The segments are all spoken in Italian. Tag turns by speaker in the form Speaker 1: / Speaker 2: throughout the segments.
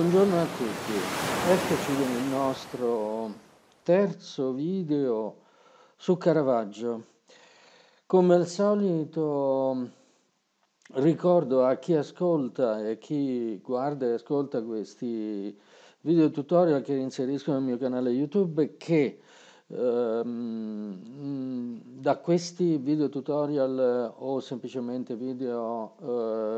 Speaker 1: Buongiorno a tutti, eccoci con il nostro terzo video su Caravaggio. Come al solito ricordo a chi ascolta e chi guarda e ascolta questi video tutorial che inserisco nel mio canale YouTube che ehm, mm, da questi video tutorial eh, o semplicemente video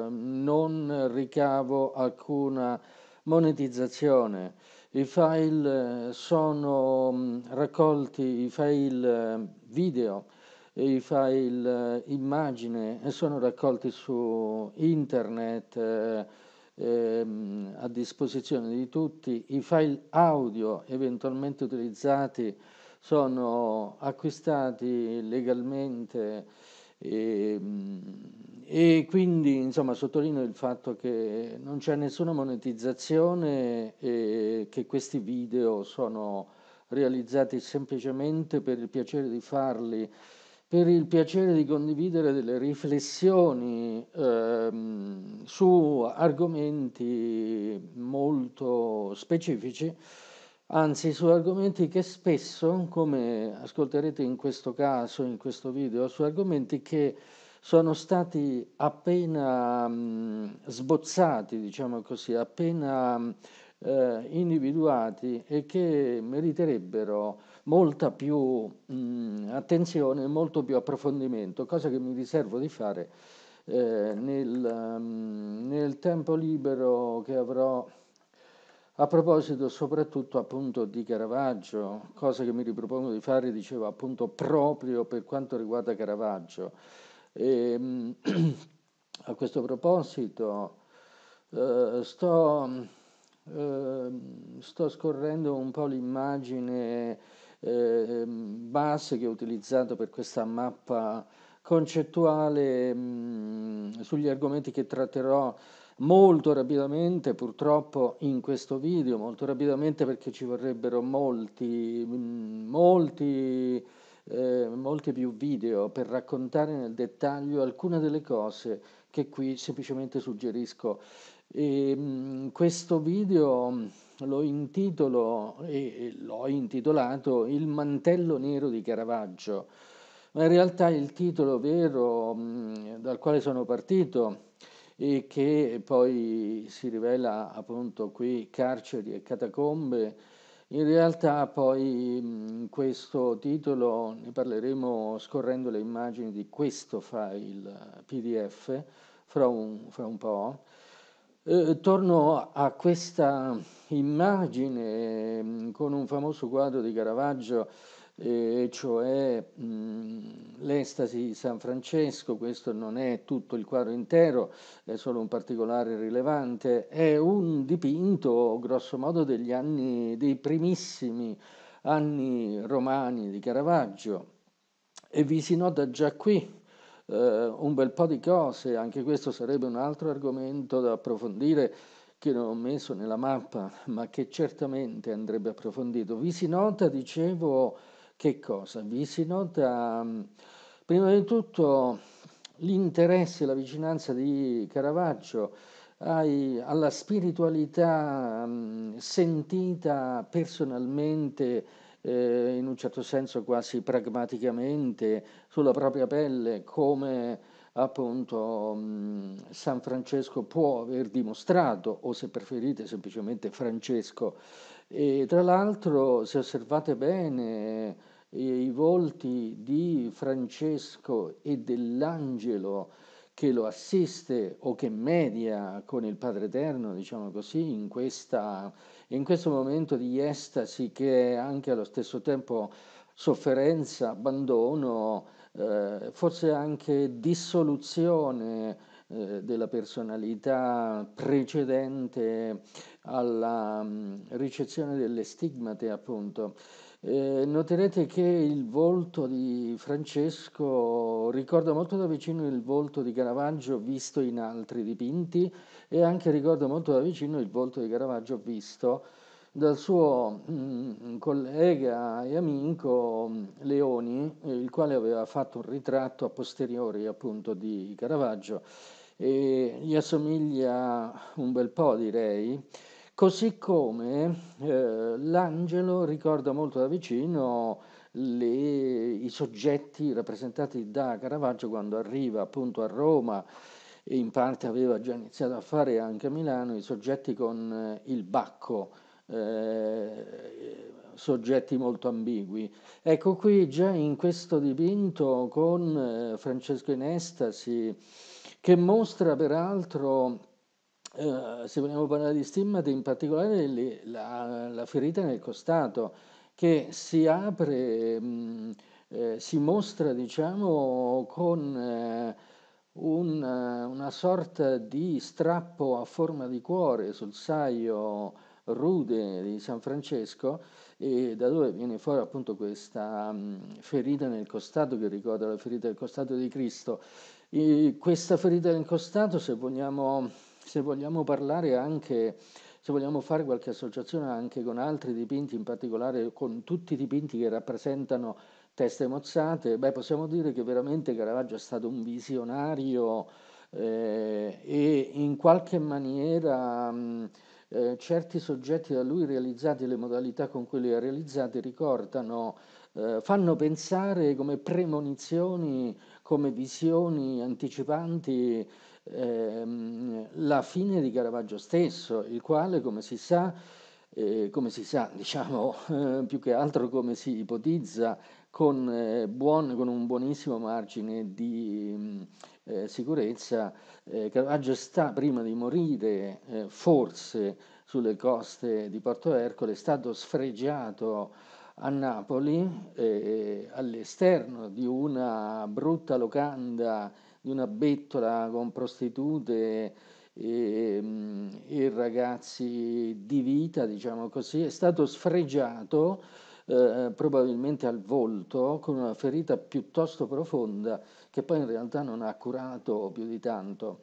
Speaker 1: eh, non ricavo alcuna monetizzazione. I file eh, sono mm, raccolti, i file eh, video, i file eh, immagine sono raccolti su internet ehm, a disposizione di tutti, i file audio eventualmente utilizzati sono acquistati legalmente ehm, e quindi insomma, sottolineo il fatto che non c'è nessuna monetizzazione e che questi video sono realizzati semplicemente per il piacere di farli, per il piacere di condividere delle riflessioni ehm, su argomenti molto specifici, anzi su argomenti che spesso, come ascolterete in questo caso, in questo video, su argomenti che sono stati appena mm, sbozzati, diciamo così, appena mm, eh, individuati e che meriterebbero molta più mh, mm, attenzione e molto più approfondimento, cosa che mi riservo di fare eh, nel, mh, nel tempo libero che avrò a proposito soprattutto appunto di Caravaggio, cosa che mi ripropongo di fare, dicevo appunto proprio per quanto riguarda Caravaggio e, ehm, a questo proposito eh, sto, eh, sto, scorrendo un po' l'immagine eh, base che ho utilizzato per questa mappa concettuale mh, mm, sugli argomenti che tratterò molto rapidamente, purtroppo in questo video, molto rapidamente perché ci vorrebbero molti, mh, mm, molti eh, molti più video per raccontare nel dettaglio alcune delle cose che qui semplicemente suggerisco. E, ehm, mh, questo video lo intitolo e l'ho intitolato Il mantello nero di Caravaggio, ma in realtà il titolo vero mh, dal quale sono partito e che poi si rivela appunto qui carceri e catacombe in realtà poi questo titolo ne parleremo scorrendo le immagini di questo file PDF fra un, fra un po'. Eh, torno a questa immagine con un famoso quadro di Caravaggio e cioè mh, l'estasi di San Francesco, questo non è tutto il quadro intero, è solo un particolare rilevante, è un dipinto grosso modo degli anni, dei primissimi anni romani di Caravaggio e vi si nota già qui eh, un bel po' di cose, anche questo sarebbe un altro argomento da approfondire che non ho messo nella mappa, ma che certamente andrebbe approfondito. Vi si nota, dicevo, che cosa? Vi si nota mm, prima di tutto l'interesse, la vicinanza di Caravaggio ai, alla spiritualità mh, mm, sentita personalmente, eh, in un certo senso quasi pragmaticamente, sulla propria pelle, come appunto mh, mm, San Francesco può aver dimostrato, o se preferite semplicemente Francesco. E tra l'altro, se osservate bene, i volti di Francesco e dell'angelo che lo assiste o che media con il Padre Eterno, diciamo così, in, questa, in questo momento di estasi che è anche allo stesso tempo sofferenza, abbandono, eh, forse anche dissoluzione eh, della personalità precedente alla mm, ricezione delle stigmate, appunto. Eh, noterete che il volto di Francesco ricorda molto da vicino il volto di Caravaggio visto in altri dipinti e anche ricorda molto da vicino il volto di Caravaggio visto dal suo mh, mm, collega e amico mm, Leoni, il quale aveva fatto un ritratto a posteriori appunto di Caravaggio e gli assomiglia un bel po', direi. Così come eh, l'angelo ricorda molto da vicino le, i soggetti rappresentati da Caravaggio quando arriva appunto a Roma e in parte aveva già iniziato a fare anche a Milano i soggetti con eh, il bacco, eh, soggetti molto ambigui. Ecco qui già in questo dipinto con eh, Francesco in estasi che mostra peraltro Ehm, se vogliamo parlare di stimmate, in particolare le, la, la, ferita nel costato che si apre, mh, eh, si mostra diciamo con eh, una, una sorta di strappo a forma di cuore sul saio rude di San Francesco e da dove viene fuori appunto questa mh, ferita nel costato che ricorda la ferita del costato di Cristo. E questa ferita nel costato, se vogliamo se vogliamo parlare anche, se vogliamo fare qualche associazione anche con altri dipinti, in particolare con tutti i dipinti che rappresentano teste mozzate, beh, possiamo dire che veramente Caravaggio è stato un visionario eh, e in qualche maniera mh, mm, eh, certi soggetti da lui realizzati, le modalità con cui li ha realizzati ricordano, eh, fanno pensare come premonizioni, come visioni anticipanti ehm, la fine di Caravaggio stesso, il quale, come si sa, eh, come si sa, diciamo, eh, più che altro come si ipotizza, con, eh, buon, con un buonissimo margine di mm, eh, sicurezza, eh, Caravaggio sta, prima di morire, eh, forse sulle coste di Porto Ercole, è stato sfregiato a Napoli, all'esterno di una brutta locanda di una bettola con prostitute e, e ragazzi di vita, diciamo così, è stato sfregiato eh, probabilmente al volto con una ferita piuttosto profonda che poi in realtà non ha curato più di tanto.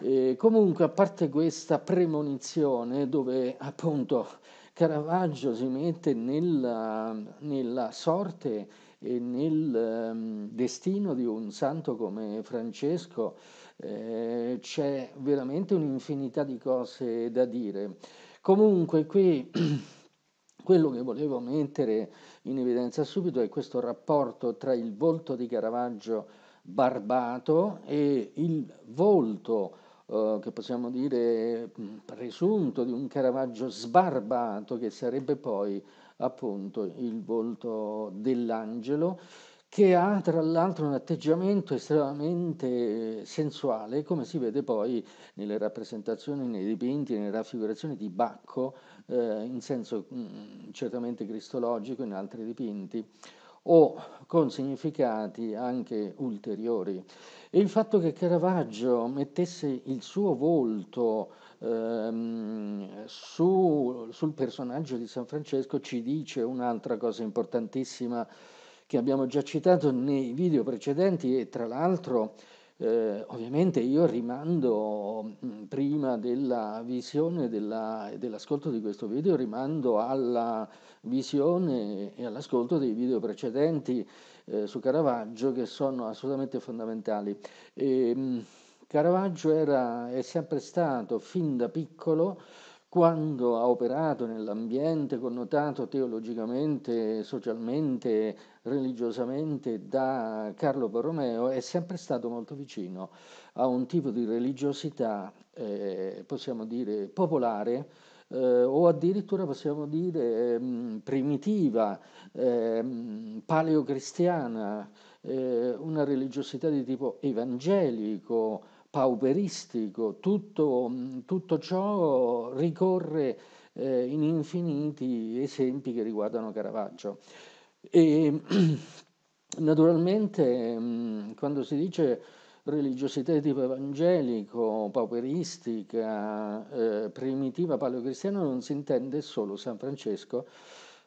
Speaker 1: E comunque, a parte questa premonizione dove appunto Caravaggio si mette nella, nella sorte e nel ehm, destino di un santo come Francesco eh, c'è veramente un'infinità di cose da dire. Comunque qui quello che volevo mettere in evidenza subito è questo rapporto tra il volto di Caravaggio barbato e il volto eh, che possiamo dire mm, presunto di un Caravaggio sbarbato che sarebbe poi appunto il volto dell'angelo che ha tra l'altro un atteggiamento estremamente sensuale, come si vede poi nelle rappresentazioni, nei dipinti, nelle raffigurazioni di Bacco, eh, in senso mh, mm, certamente cristologico, in altri dipinti, o con significati anche ulteriori. E il fatto che Caravaggio mettesse il suo volto ehm, su, sul personaggio di San Francesco ci dice un'altra cosa importantissima che abbiamo già citato nei video precedenti e tra l'altro eh, ovviamente io rimando mm, prima della visione della, dell'ascolto di questo video, rimando alla visione e all'ascolto dei video precedenti eh, su Caravaggio che sono assolutamente fondamentali. E, ehm, Caravaggio era, è sempre stato, fin da piccolo, quando ha operato nell'ambiente connotato teologicamente, socialmente, religiosamente da Carlo Borromeo, è sempre stato molto vicino a un tipo di religiosità, eh, possiamo dire, popolare. Eh, o addirittura possiamo dire ehm, ehm, eh, primitiva, paleocristiana, una religiosità di tipo evangelico, pauperistico, tutto, tutto ciò ricorre eh, in infiniti esempi che riguardano Caravaggio. E, naturalmente mm, quando si dice religiosità di tipo evangelico, pauperistica, eh, primitiva, paleocristiana, non si intende solo San Francesco,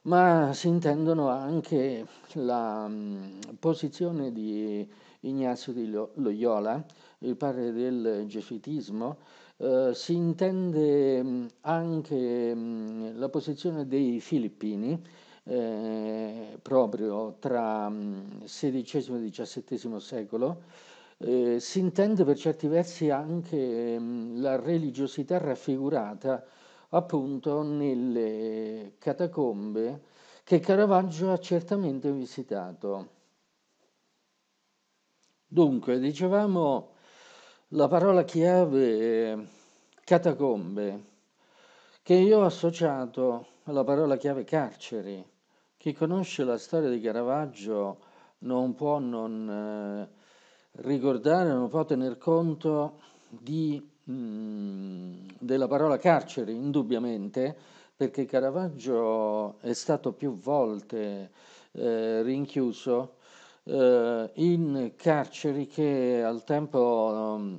Speaker 1: ma si intendono anche la mh, mm, posizione di Ignazio di Loyola, il padre del gesuitismo, eh, si intende mm, anche mh, mm, la posizione dei filippini, eh, proprio tra mh, mm, XVI e XVII secolo, eh, si intende per certi versi anche mh, la religiosità raffigurata appunto nelle catacombe che Caravaggio ha certamente visitato. Dunque, dicevamo la parola chiave è catacombe, che io ho associato alla parola chiave carceri. Chi conosce la storia di Caravaggio non può non eh, ricordare, non può tener conto di, mh, mm, della parola carceri, indubbiamente, perché Caravaggio è stato più volte eh, rinchiuso eh, in carceri che al tempo, mm,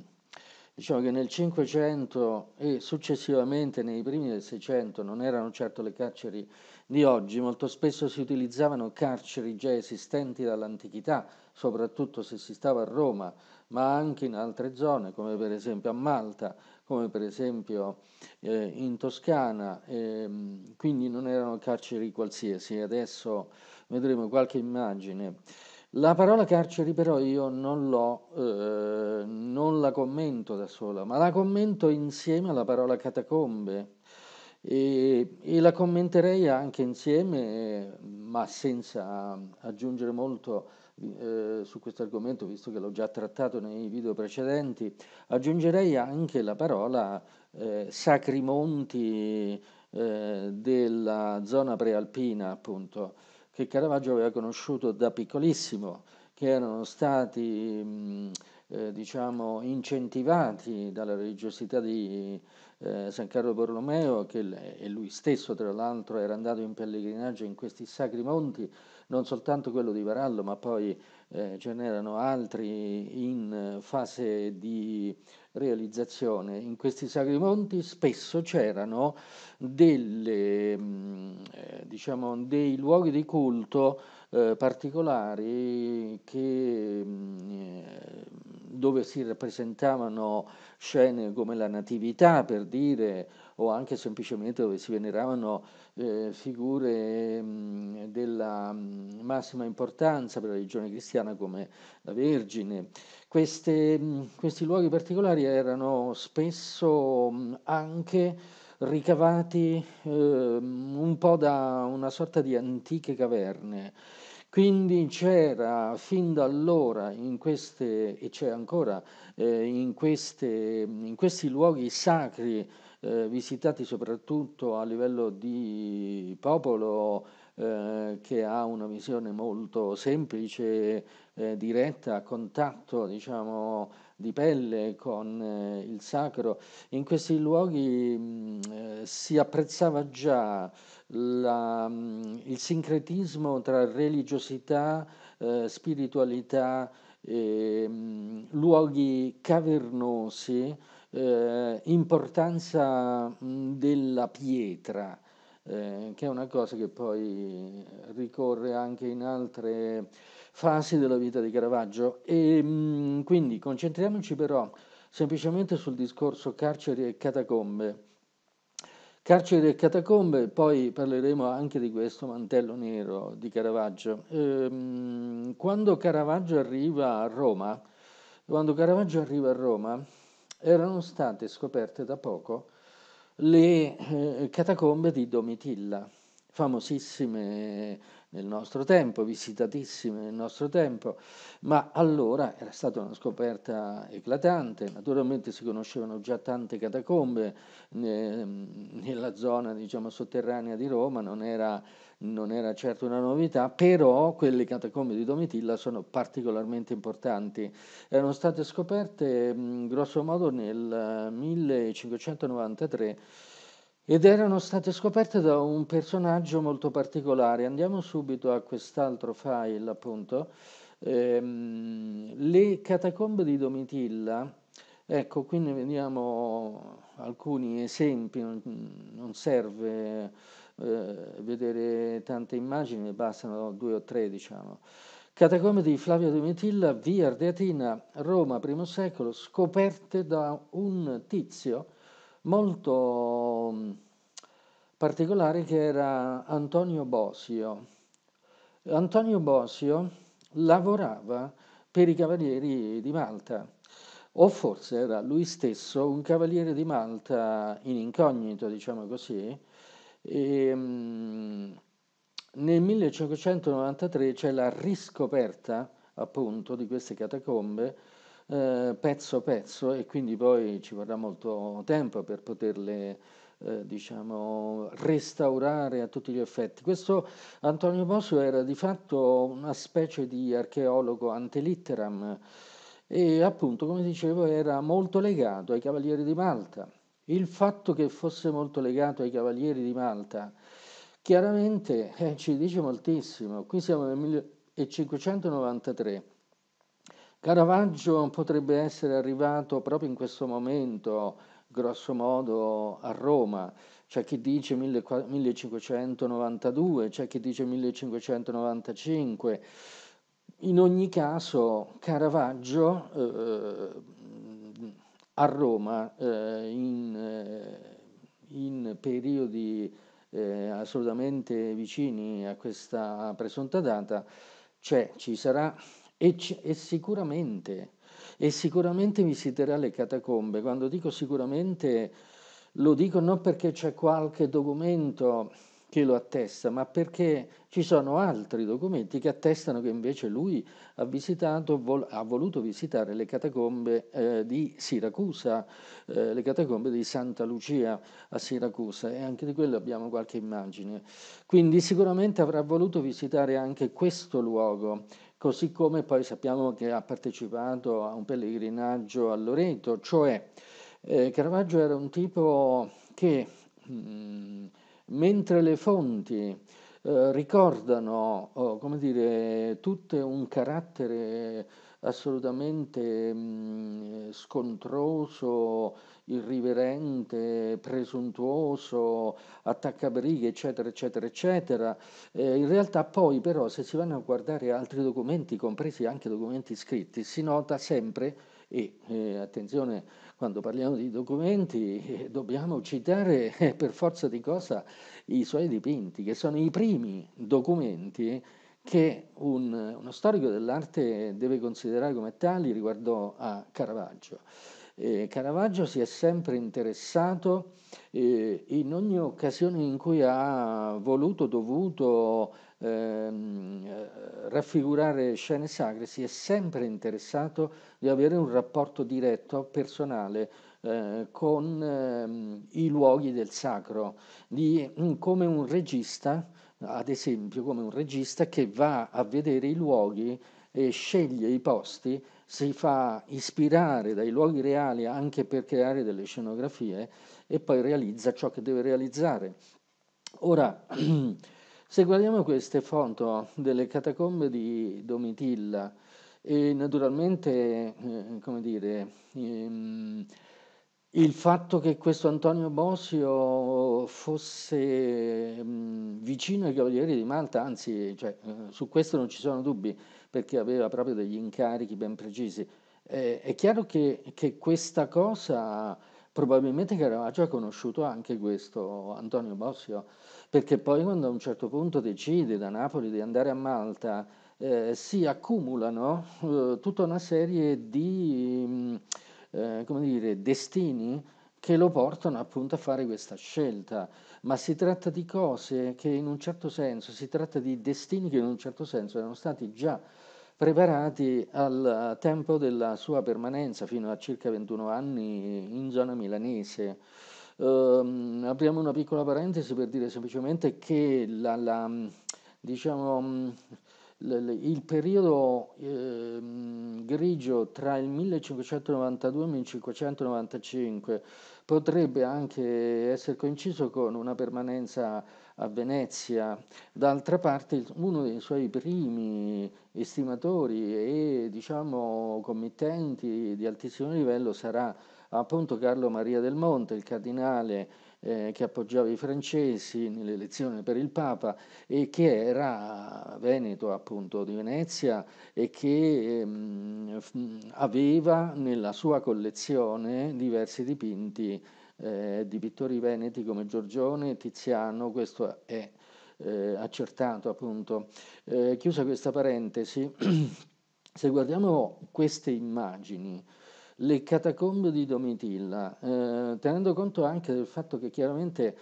Speaker 1: diciamo che nel Cinquecento e successivamente nei primi del Seicento non erano certo le carceri di oggi, molto spesso si utilizzavano carceri già esistenti dall'antichità, soprattutto se si stava a Roma, ma anche in altre zone, come per esempio a Malta, come per esempio eh, in Toscana, eh, quindi non erano carceri qualsiasi. Adesso vedremo qualche immagine. La parola carceri però io non, eh, non la commento da sola, ma la commento insieme alla parola catacombe e, e la commenterei anche insieme, ma senza aggiungere molto eh, su questo argomento, visto che l'ho già trattato nei video precedenti, aggiungerei anche la parola eh, sacrimonti eh, della zona prealpina, appunto che Caravaggio aveva conosciuto da piccolissimo, che erano stati eh, diciamo, incentivati dalla religiosità di eh, San Carlo Borromeo, che e lui stesso tra l'altro era andato in pellegrinaggio in questi sacri monti, non soltanto quello di Varallo, ma poi eh, ce n'erano altri in fase di realizzazione. In questi sacri monti spesso c'erano delle, mm, eh, diciamo, dei luoghi di culto eh, particolari che, mm, eh, dove si rappresentavano scene come la Natività, per dire, o anche semplicemente dove si veneravano eh, figure mh, mm, della massima importanza per la religione cristiana come la Vergine. Queste, mm, questi luoghi particolari erano spesso mm, anche ricavati eh, un po' da una sorta di antiche caverne. Quindi c'era fin da allora in queste, e c'è ancora, eh, in, queste, mm, in, questi luoghi sacri eh, visitati soprattutto a livello di popolo eh, che ha una visione molto semplice, eh, diretta, a contatto diciamo, di pelle con eh, il sacro. In questi luoghi mh, mm, eh, si apprezzava già la, mh, mm, il sincretismo tra religiosità, eh, spiritualità, e, mh, mm, luoghi cavernosi, importanza della pietra eh, che è una cosa che poi ricorre anche in altre fasi della vita di Caravaggio. E, mh, mm, quindi concentriamoci però semplicemente sul discorso carceri e catacombe. Carceri e catacombe, poi parleremo anche di questo mantello nero di Caravaggio. Ehm, quando Caravaggio arriva a Roma, quando Caravaggio arriva a Roma, erano state scoperte da poco le eh, catacombe di Domitilla, famosissime nel nostro tempo, visitatissime nel nostro tempo, ma allora era stata una scoperta eclatante, naturalmente si conoscevano già tante catacombe eh, nella zona diciamo, sotterranea di Roma, non era non era certo una novità, però quelle catacombe di Domitilla sono particolarmente importanti. Erano state scoperte grosso modo nel 1593 eh, ed erano state scoperte da un personaggio molto particolare. Andiamo subito a quest'altro file, appunto. Ehm, le catacombe di Domitilla, ecco, qui ne vediamo alcuni esempi, non serve eh, vedere tante immagini, ne bastano due o tre diciamo. Catacombe di Flavio Domitilla, via Ardeatina, Roma, primo secolo, scoperte da un tizio molto mm, particolare che era Antonio Bosio. Antonio Bosio lavorava per i cavalieri di Malta, o forse era lui stesso un cavaliere di Malta in incognito, diciamo così, e, ehm, mh, nel 1593 c'è la riscoperta appunto di queste catacombe eh, pezzo pezzo e quindi poi ci vorrà molto tempo per poterle eh, diciamo, restaurare a tutti gli effetti. Questo Antonio Bosso era di fatto una specie di archeologo antelitteram e appunto, come dicevo, era molto legato ai Cavalieri di Malta il fatto che fosse molto legato ai Cavalieri di Malta chiaramente eh, ci dice moltissimo. Qui siamo nel 1593. Caravaggio potrebbe essere arrivato proprio in questo momento, grosso modo, a Roma. C'è chi dice 1592, c'è chi dice 1595. In ogni caso, Caravaggio eh, a Roma eh, in, eh, in, periodi eh, assolutamente vicini a questa presunta data c'è, ci sarà e, c- e sicuramente, e sicuramente visiterà le catacombe. Quando dico sicuramente lo dico non perché c'è qualche documento che lo attesta, ma perché ci sono altri documenti che attestano che invece lui ha, visitato, vol- ha voluto visitare le catacombe eh, di Siracusa, eh, le catacombe di Santa Lucia a Siracusa e anche di quello abbiamo qualche immagine. Quindi sicuramente avrà voluto visitare anche questo luogo, così come poi sappiamo che ha partecipato a un pellegrinaggio a Loreto, cioè eh, Caravaggio era un tipo che... Mh, mm, mentre le fonti eh, ricordano oh, come dire, tutte un carattere assolutamente mh, mm, scontroso, irriverente, presuntuoso, attaccabrighe, eccetera, eccetera, eccetera. Eh, in realtà poi però se si vanno a guardare altri documenti, compresi anche documenti scritti, si nota sempre, e eh, attenzione quando parliamo di documenti eh, dobbiamo citare eh, per forza di cosa i suoi dipinti, che sono i primi documenti che un, uno storico dell'arte deve considerare come tali riguardo a Caravaggio. Eh, Caravaggio si è sempre interessato eh, in ogni occasione in cui ha voluto, dovuto ehm, eh, raffigurare scene sacre si è sempre interessato di avere un rapporto diretto, personale, eh, con ehm, i luoghi del sacro, di, mm, come un regista, ad esempio come un regista che va a vedere i luoghi e sceglie i posti, si fa ispirare dai luoghi reali anche per creare delle scenografie e poi realizza ciò che deve realizzare. Ora, Se guardiamo queste foto delle catacombe di Domitilla, e naturalmente, eh, come dire, ehm, il fatto che questo Antonio Bosio fosse mh, ehm, vicino ai Cavalieri di Malta, anzi, cioè, eh, su questo non ci sono dubbi, perché aveva proprio degli incarichi ben precisi. Eh, è chiaro che, che, questa cosa, probabilmente Caravaggio ha conosciuto anche questo Antonio Bosio, perché poi quando a un certo punto decide da Napoli di andare a Malta, eh, si accumulano eh, tutta una serie di mm, eh, dire, destini che lo portano appunto a fare questa scelta, ma si tratta di cose che in un certo senso, si tratta di destini che in un certo senso erano stati già preparati al tempo della sua permanenza fino a circa 21 anni in zona milanese. Uh, apriamo una piccola parentesi per dire semplicemente che la, la, mm, diciamo, mm, il periodo eh, grigio tra il 1592 e il 1595 potrebbe anche essere coinciso con una permanenza a Venezia. D'altra parte uno dei suoi primi estimatori e diciamo, committenti di altissimo livello sarà appunto Carlo Maria del Monte, il cardinale eh, che appoggiava i francesi nell'elezione per il Papa e che era veneto appunto di Venezia e che ehm, aveva nella sua collezione diversi dipinti eh, di pittori veneti come Giorgione e Tiziano, questo è eh, accertato appunto. Eh, chiusa questa parentesi, se guardiamo queste immagini, le catacombe di Domitilla, eh, tenendo conto anche del fatto che chiaramente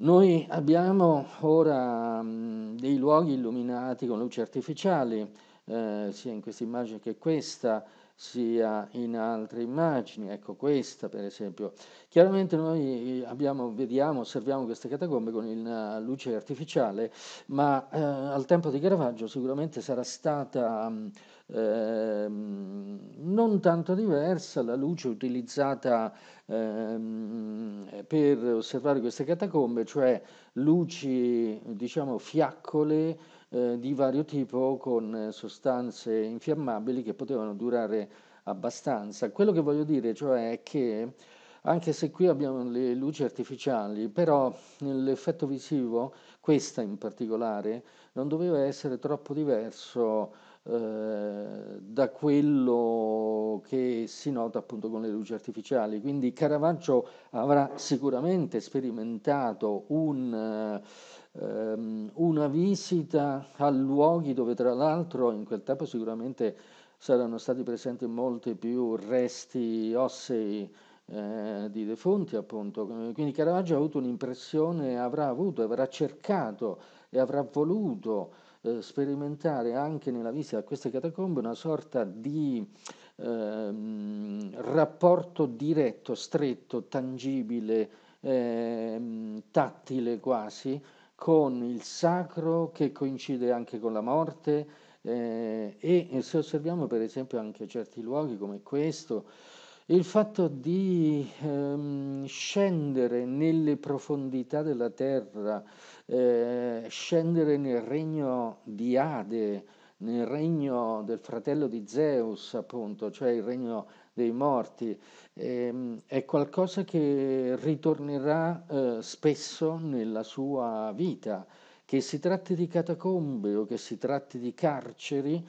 Speaker 1: noi abbiamo ora mh, mm, dei luoghi illuminati con luci artificiali, eh, sia in questa immagine che questa, sia in altre immagini, ecco questa per esempio. Chiaramente noi abbiamo, vediamo, osserviamo queste catacombe con una eh, luce artificiale, ma eh, al tempo di Caravaggio sicuramente sarà stata... Mh, mm, Ehm, non tanto diversa la luce utilizzata ehm, per osservare queste catacombe, cioè luci, diciamo, fiaccole eh, di vario tipo con sostanze infiammabili che potevano durare abbastanza. Quello che voglio dire, cioè, è che anche se qui abbiamo le luci artificiali, però l'effetto visivo, questa in particolare, non doveva essere troppo diverso eh, da quello che si nota appunto con le luci artificiali. Quindi Caravaggio avrà sicuramente sperimentato un, um, una visita a luoghi dove tra l'altro in quel tempo sicuramente saranno stati presenti molti più resti ossei eh, di defunti appunto. Quindi Caravaggio ha avuto un'impressione, avrà avuto, avrà cercato e avrà voluto eh, sperimentare anche nella visita a queste catacombe una sorta di ehm, rapporto diretto, stretto, tangibile, ehm, tattile quasi, con il sacro che coincide anche con la morte eh, e se osserviamo per esempio anche certi luoghi come questo, il fatto di ehm, scendere nelle profondità della terra, eh, scendere nel regno di Ade, nel regno del fratello di Zeus, appunto, cioè il regno dei morti, eh, è qualcosa che ritornerà eh, spesso nella sua vita. Che si tratti di catacombe o che si tratti di carceri,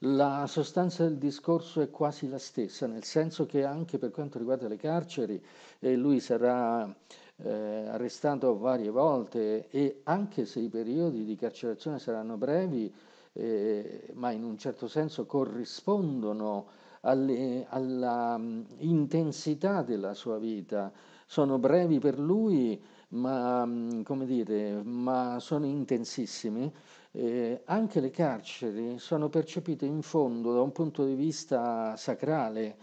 Speaker 1: la sostanza del discorso è quasi la stessa, nel senso che anche per quanto riguarda le carceri, eh, lui sarà eh, arrestato varie volte e anche se i periodi di carcerazione saranno brevi, eh, ma in un certo senso corrispondono all'intensità mm, della sua vita, sono brevi per lui, ma, mm, come dire, ma sono intensissimi. Eh, anche le carceri sono percepite in fondo da un punto di vista sacrale,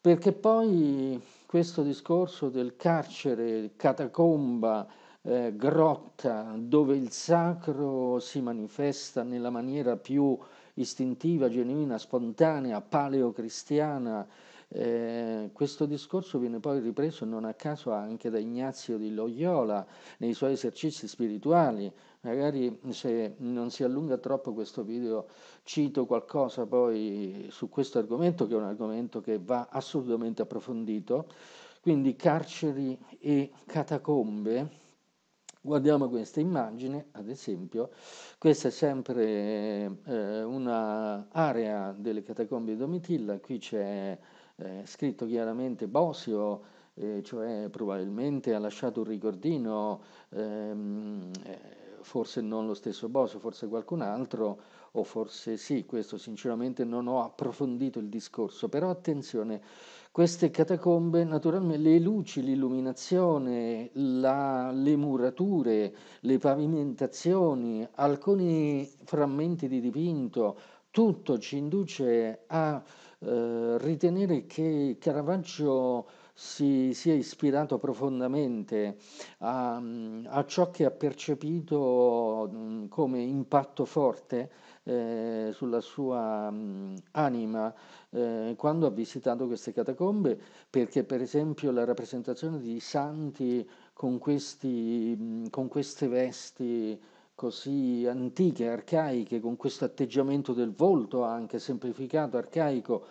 Speaker 1: perché poi questo discorso del carcere, catacomba, eh, grotta, dove il sacro si manifesta nella maniera più istintiva, genuina, spontanea, paleocristiana, eh, questo discorso viene poi ripreso non a caso anche da Ignazio di Loyola nei suoi esercizi spirituali, Magari se non si allunga troppo questo video cito qualcosa poi su questo argomento che è un argomento che va assolutamente approfondito. Quindi carceri e catacombe. Guardiamo questa immagine, ad esempio, questa è sempre eh, un'area delle catacombe di Domitilla, qui c'è eh, scritto chiaramente Bosio, eh, cioè probabilmente ha lasciato un ricordino. Ehm, eh, forse non lo stesso Bosio, forse qualcun altro, o forse sì, questo sinceramente non ho approfondito il discorso, però attenzione, queste catacombe naturalmente le luci, l'illuminazione, la, le murature, le pavimentazioni, alcuni frammenti di dipinto, tutto ci induce a eh, ritenere che Caravaggio si sia ispirato profondamente a, a ciò che ha percepito mm, come impatto forte eh, sulla sua mm, anima eh, quando ha visitato queste catacombe, perché per esempio la rappresentazione di santi con, questi, mm, con queste vesti così antiche, arcaiche, con questo atteggiamento del volto anche semplificato, arcaico,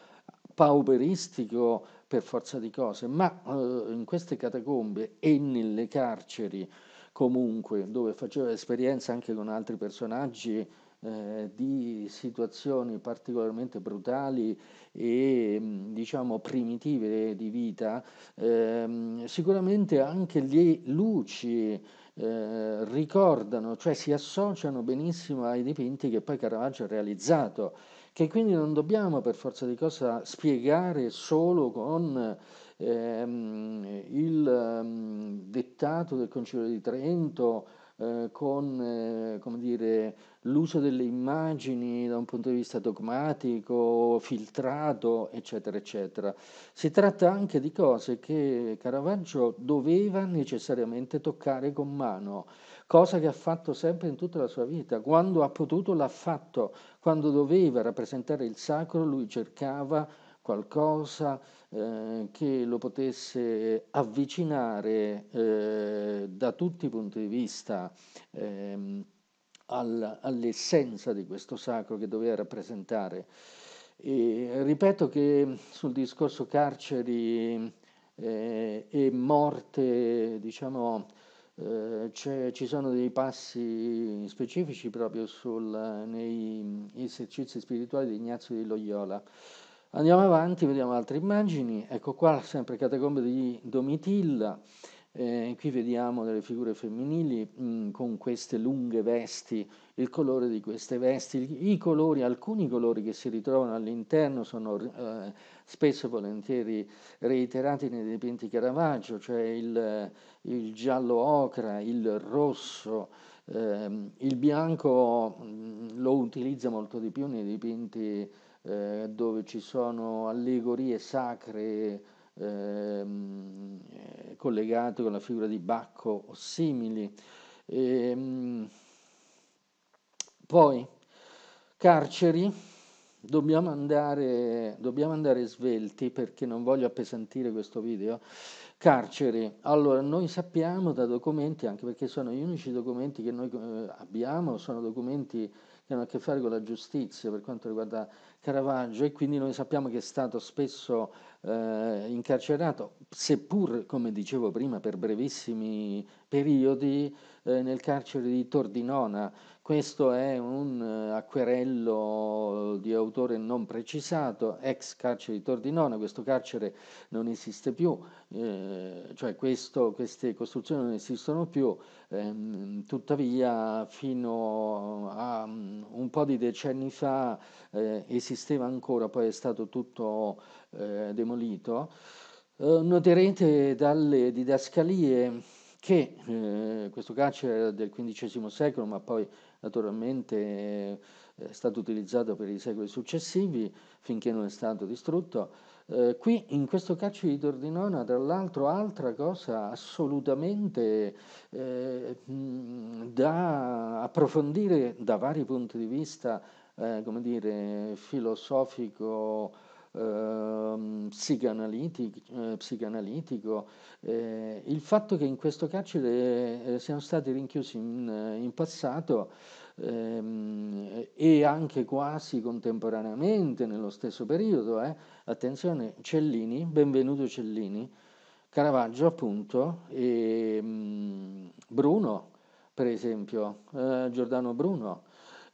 Speaker 1: pauperistico, per forza di cose, ma eh, in queste catacombe e nelle carceri comunque, dove faceva esperienza anche con altri personaggi eh, di situazioni particolarmente brutali e mm, diciamo primitive di vita, eh, sicuramente anche le luci eh, ricordano, cioè si associano benissimo ai dipinti che poi Caravaggio ha realizzato che quindi non dobbiamo per forza di cosa spiegare solo con ehm, il ehm, dettato del Concilio di Trento, eh, con eh, dire, l'uso delle immagini da un punto di vista dogmatico, filtrato, eccetera, eccetera. Si tratta anche di cose che Caravaggio doveva necessariamente toccare con mano cosa che ha fatto sempre in tutta la sua vita. Quando ha potuto l'ha fatto, quando doveva rappresentare il sacro lui cercava qualcosa eh, che lo potesse avvicinare eh, da tutti i punti di vista eh, all'essenza di questo sacro che doveva rappresentare. E ripeto che sul discorso carceri eh, e morte, diciamo, eh, ci sono dei passi specifici proprio sul, nei esercizi spirituali di Ignazio di Loyola. Andiamo avanti, vediamo altre immagini. Ecco qua sempre catacombe di Domitilla. Eh, qui vediamo delle figure femminili mh, mm, con queste lunghe vesti, il colore di queste vesti, i colori, alcuni colori che si ritrovano all'interno sono eh, spesso e volentieri reiterati nei dipinti Caravaggio, cioè il, il giallo ocra, il rosso, eh, il bianco mh, mm, lo utilizza molto di più nei dipinti eh, dove ci sono allegorie sacre Ehm, eh, collegate con la figura di Bacco o simili. E, ehm, poi, carceri, dobbiamo andare, dobbiamo andare svelti perché non voglio appesantire questo video. Carceri, allora noi sappiamo da documenti, anche perché sono gli unici documenti che noi eh, abbiamo, sono documenti che hanno a che fare con la giustizia per quanto riguarda Caravaggio e quindi noi sappiamo che è stato spesso eh, incarcerato, seppur, come dicevo prima, per brevissimi periodi, eh, nel carcere di Tordinona. Questo è un eh, acquerello eh, di autore non precisato, ex carcere di Tordinona, questo carcere non esiste più, eh, cioè questo, queste costruzioni non esistono più, eh, tuttavia fino a mm, un po' di decenni fa eh, esisteva ancora, poi è stato tutto demolito. noterete dalle didascalie che eh, questo carcere era del XV secolo, ma poi naturalmente eh, è stato utilizzato per i secoli successivi finché non è stato distrutto. Eh, qui in questo carcere di Tordinona, tra l'altro, altra cosa assolutamente eh, da approfondire da vari punti di vista, eh, come dire, filosofico, eh, eh, psicanalitico eh, il fatto che in questo carcere eh, siano stati rinchiusi in, eh, in passato ehm, e anche quasi contemporaneamente nello stesso periodo, eh, attenzione, Cellini, benvenuto Cellini, Caravaggio appunto e mh, mm, Bruno per esempio, Giordano Bruno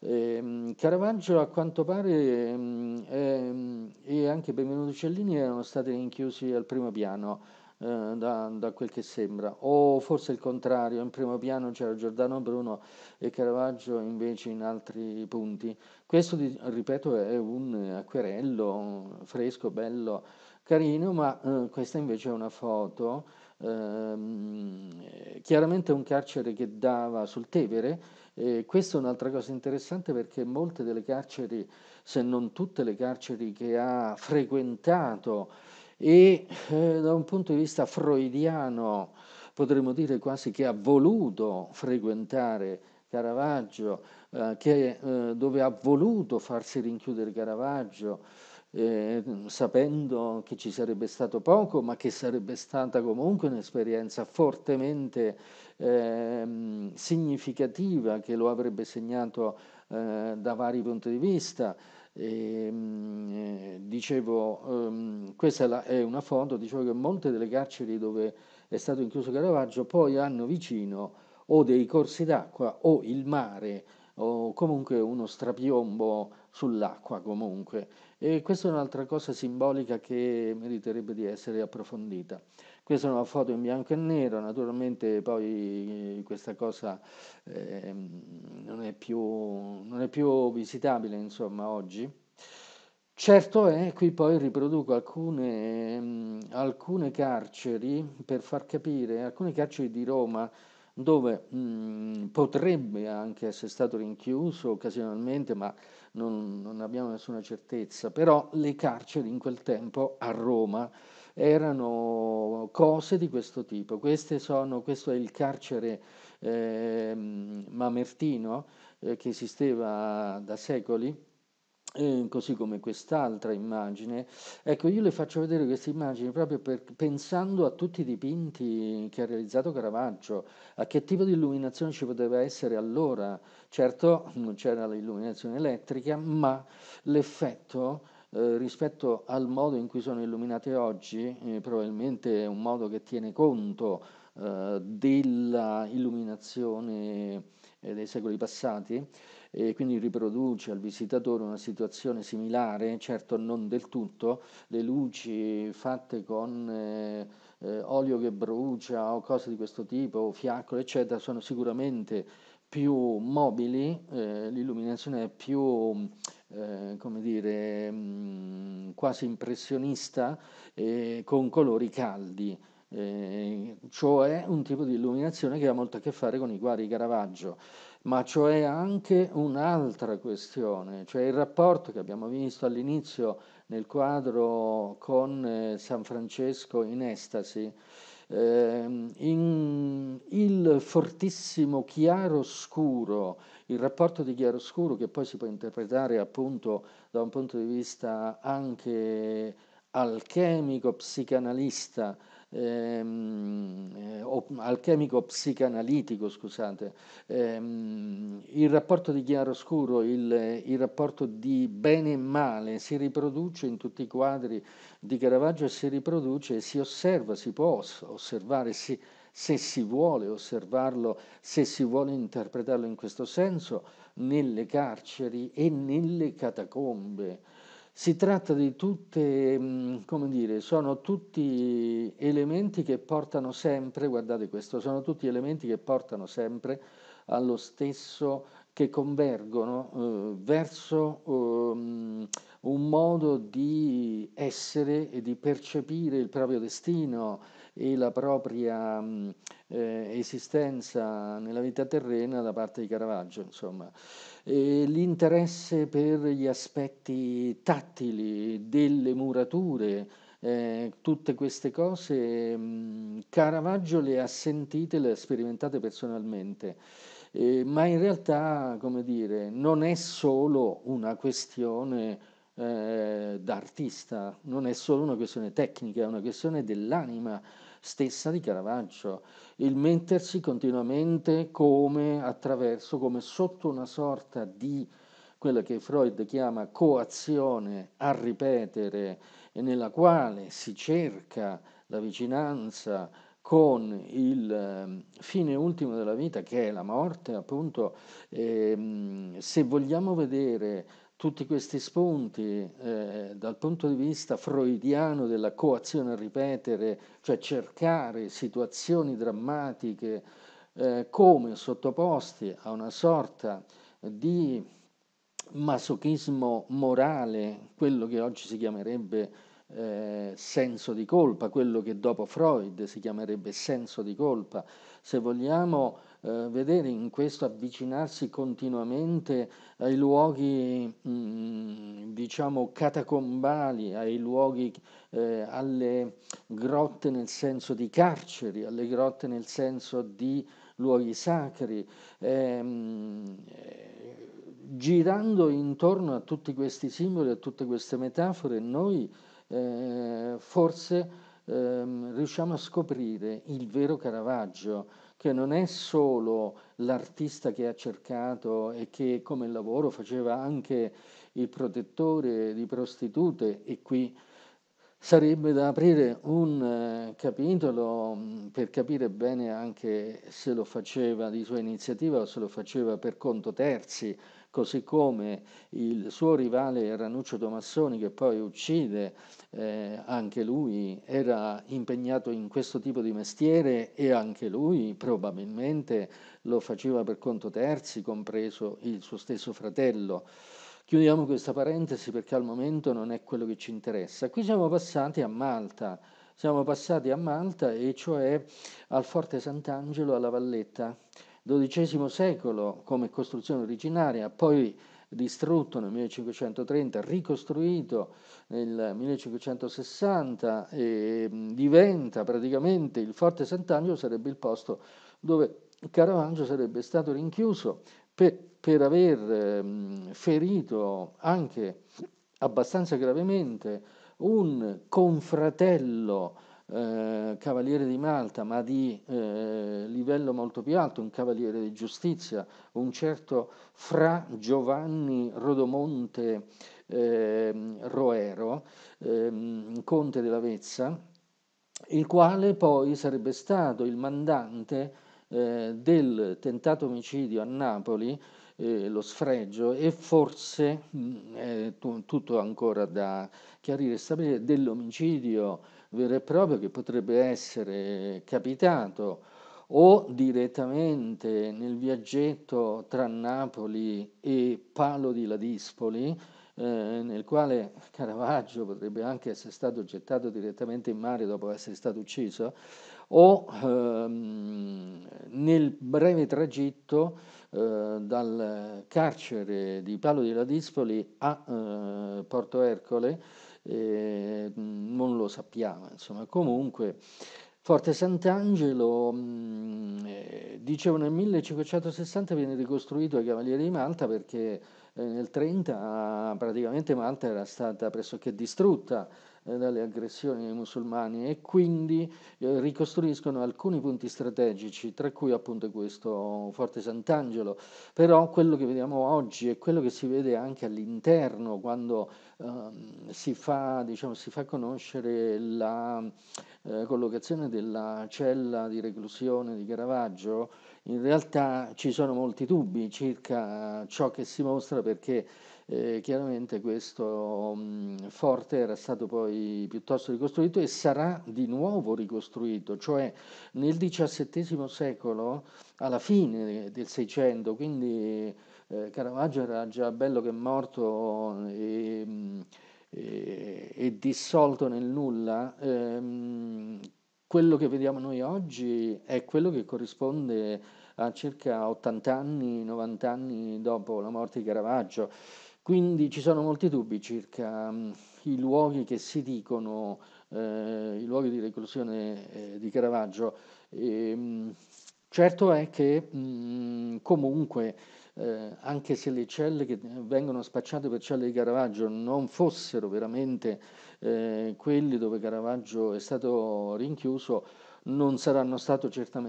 Speaker 1: eh, Caravaggio a quanto pare eh, e anche Benvenuto Cellini erano stati rinchiusi al primo piano. Eh, da, da, quel che sembra, o forse il contrario, in primo piano c'era Giordano Bruno e Caravaggio invece in altri punti. Questo, ripeto, è un acquerello fresco, bello, carino, ma eh, questa invece è una foto, ehm, chiaramente un carcere che dava sul Tevere, e questa è un'altra cosa interessante perché molte delle carceri, se non tutte le carceri che ha frequentato e eh, da un punto di vista freudiano potremmo dire quasi che ha voluto frequentare Caravaggio, eh, che, eh, dove ha voluto farsi rinchiudere Caravaggio, eh, mm, sapendo che ci sarebbe stato poco, ma che sarebbe stata comunque un'esperienza fortemente eh, significativa che lo avrebbe segnato eh, da vari punti di vista. E, ehm, eh, dicevo, ehm, questa è, una foto, dicevo che molte delle carceri dove è stato inchiuso Caravaggio poi hanno vicino o dei corsi d'acqua o il mare o comunque uno strapiombo sull'acqua comunque. E questa è un'altra cosa simbolica che meriterebbe di essere approfondita. Questa è una foto in bianco e nero, naturalmente poi eh, questa cosa eh, non, è più, non è più visitabile insomma oggi. Certo è, qui poi riproduco alcune, ehm, alcune, carceri per far capire, alcune carceri di Roma dove mh, potrebbe anche essere stato rinchiuso occasionalmente, ma non, non abbiamo nessuna certezza, però le carceri in quel tempo a Roma erano cose di questo tipo. Sono, questo è il carcere eh, mamertino eh, che esisteva da secoli eh, così come quest'altra immagine. Ecco, io le faccio vedere queste immagini proprio per, pensando a tutti i dipinti che ha realizzato Caravaggio, a che tipo di illuminazione ci poteva essere allora. Certo non c'era l'illuminazione elettrica, ma l'effetto eh, rispetto al modo in cui sono illuminate oggi, eh, probabilmente è un modo che tiene conto eh, dell'illuminazione illuminazione eh, dei secoli passati, e quindi riproduce al visitatore una situazione similare, certo non del tutto, le luci fatte con eh, eh, olio che brucia o cose di questo tipo, o fiaccole eccetera, sono sicuramente più mobili, eh, l'illuminazione è più... Eh, come dire, mh, mm, quasi impressionista eh, con colori caldi, eh, cioè un tipo di illuminazione che ha molto a che fare con i di Caravaggio ma c'è anche un'altra questione, cioè il rapporto che abbiamo visto all'inizio nel quadro con eh, San Francesco in estasi, ehm, in il fortissimo chiaroscuro, il rapporto di chiaroscuro che poi si può interpretare appunto da un punto di vista anche alchemico, psicanalista, ehm, eh, alchemico psicanalitico, scusate, ehm, il rapporto di chiaroscuro, il, il rapporto di bene e male si riproduce in tutti i quadri di Caravaggio e si riproduce e si osserva, si può osservare, si, se si vuole osservarlo, se si vuole interpretarlo in questo senso, nelle carceri e nelle catacombe si tratta di tutte, mm, come dire, sono tutti elementi che portano sempre, guardate questo, sono tutti elementi che portano sempre allo stesso, che convergono eh, verso um, un modo di essere e di percepire il proprio destino e la propria mm, eh, esistenza nella vita terrena da parte di Caravaggio, insomma l'interesse per gli aspetti tattili delle murature, eh, tutte queste cose mh, mm, Caravaggio le ha sentite, le ha sperimentate personalmente, eh, ma in realtà, come dire, non è solo una questione eh, d'artista, non è solo una questione tecnica, è una questione dell'anima stessa di Caravaggio, il mettersi continuamente come attraverso, come sotto una sorta di quella che Freud chiama coazione a ripetere e nella quale si cerca la vicinanza con il ehm, fine ultimo della vita che è la morte, appunto, ehm, se vogliamo vedere tutti questi spunti eh, dal punto di vista freudiano della coazione a ripetere, cioè cercare situazioni drammatiche eh, come sottoposti a una sorta di masochismo morale, quello che oggi si chiamerebbe eh, senso di colpa, quello che dopo Freud si chiamerebbe senso di colpa, se vogliamo eh, vedere in questo avvicinarsi continuamente ai luoghi mh, mm, diciamo catacombali, ai luoghi, eh, alle grotte nel senso di carceri, alle grotte nel senso di luoghi sacri, ehm, eh, girando intorno a tutti questi simboli, a tutte queste metafore, noi eh, forse ehm, riusciamo a scoprire il vero Caravaggio che non è solo l'artista che ha cercato e che come lavoro faceva anche il protettore di prostitute e qui sarebbe da aprire un eh, capitolo mm, per capire bene anche se lo faceva di sua iniziativa o se lo faceva per conto terzi, così come il suo rivale Ranuccio Tomassoni, che poi uccide eh, anche lui, era impegnato in questo tipo di mestiere e anche lui probabilmente lo faceva per conto terzi, compreso il suo stesso fratello. Chiudiamo questa parentesi perché al momento non è quello che ci interessa. Qui siamo passati a Malta, siamo passati a Malta e cioè al Forte Sant'Angelo alla Valletta. XII secolo come costruzione originaria, poi distrutto nel 1530, ricostruito nel 1560 e mm, diventa praticamente il Forte Sant'Angelo, sarebbe il posto dove Caravaggio sarebbe stato rinchiuso per, per aver mm, ferito anche abbastanza gravemente un confratello eh, cavaliere di Malta, ma di eh, livello molto più alto, un cavaliere di giustizia, un certo Fra Giovanni Rodomonte eh, Roero, ehm, conte dell'Avezza, il quale poi sarebbe stato il mandante eh, del tentato omicidio a Napoli eh, lo sfregio e forse mh, mm, eh, t- tutto ancora da chiarire e stabilire dell'omicidio vero e proprio che potrebbe essere capitato o direttamente nel viaggetto tra Napoli e Palo di Ladispoli, eh, nel quale Caravaggio potrebbe anche essere stato gettato direttamente in mare dopo essere stato ucciso, o ehm, nel breve tragitto eh, dal carcere di Palo di Ladispoli a eh, Porto Ercole, eh, non lo sappiamo, insomma, comunque Forte Sant'Angelo mh, eh, dicevo nel 1560 viene ricostruito ai Cavalieri di Malta perché eh, nel 30 praticamente Malta era stata pressoché distrutta eh, dalle aggressioni ai musulmani e quindi eh, ricostruiscono alcuni punti strategici, tra cui appunto questo Forte Sant'Angelo. Però quello che vediamo oggi e quello che si vede anche all'interno quando ehm, si fa, diciamo, si, fa, conoscere la eh, collocazione della cella di reclusione di Caravaggio, in realtà ci sono molti dubbi circa ciò che si mostra perché eh, chiaramente questo mh, mm, forte era stato poi piuttosto ricostruito e sarà di nuovo ricostruito, cioè nel XVII secolo, alla fine del Seicento, quindi eh, Caravaggio era già bello che è morto e, mm, e, e dissolto nel nulla, ehm, quello che vediamo noi oggi è quello che corrisponde a circa 80 anni, 90 anni dopo la morte di Caravaggio. Quindi ci sono molti dubbi circa mh, mm, i luoghi che si dicono, eh, i luoghi di reclusione eh, di Caravaggio. E, ehm, mh, certo è che mh, mm, comunque, eh, anche se le celle che vengono spacciate per celle di Caravaggio non fossero veramente eh, quelle dove Caravaggio è stato rinchiuso, non saranno,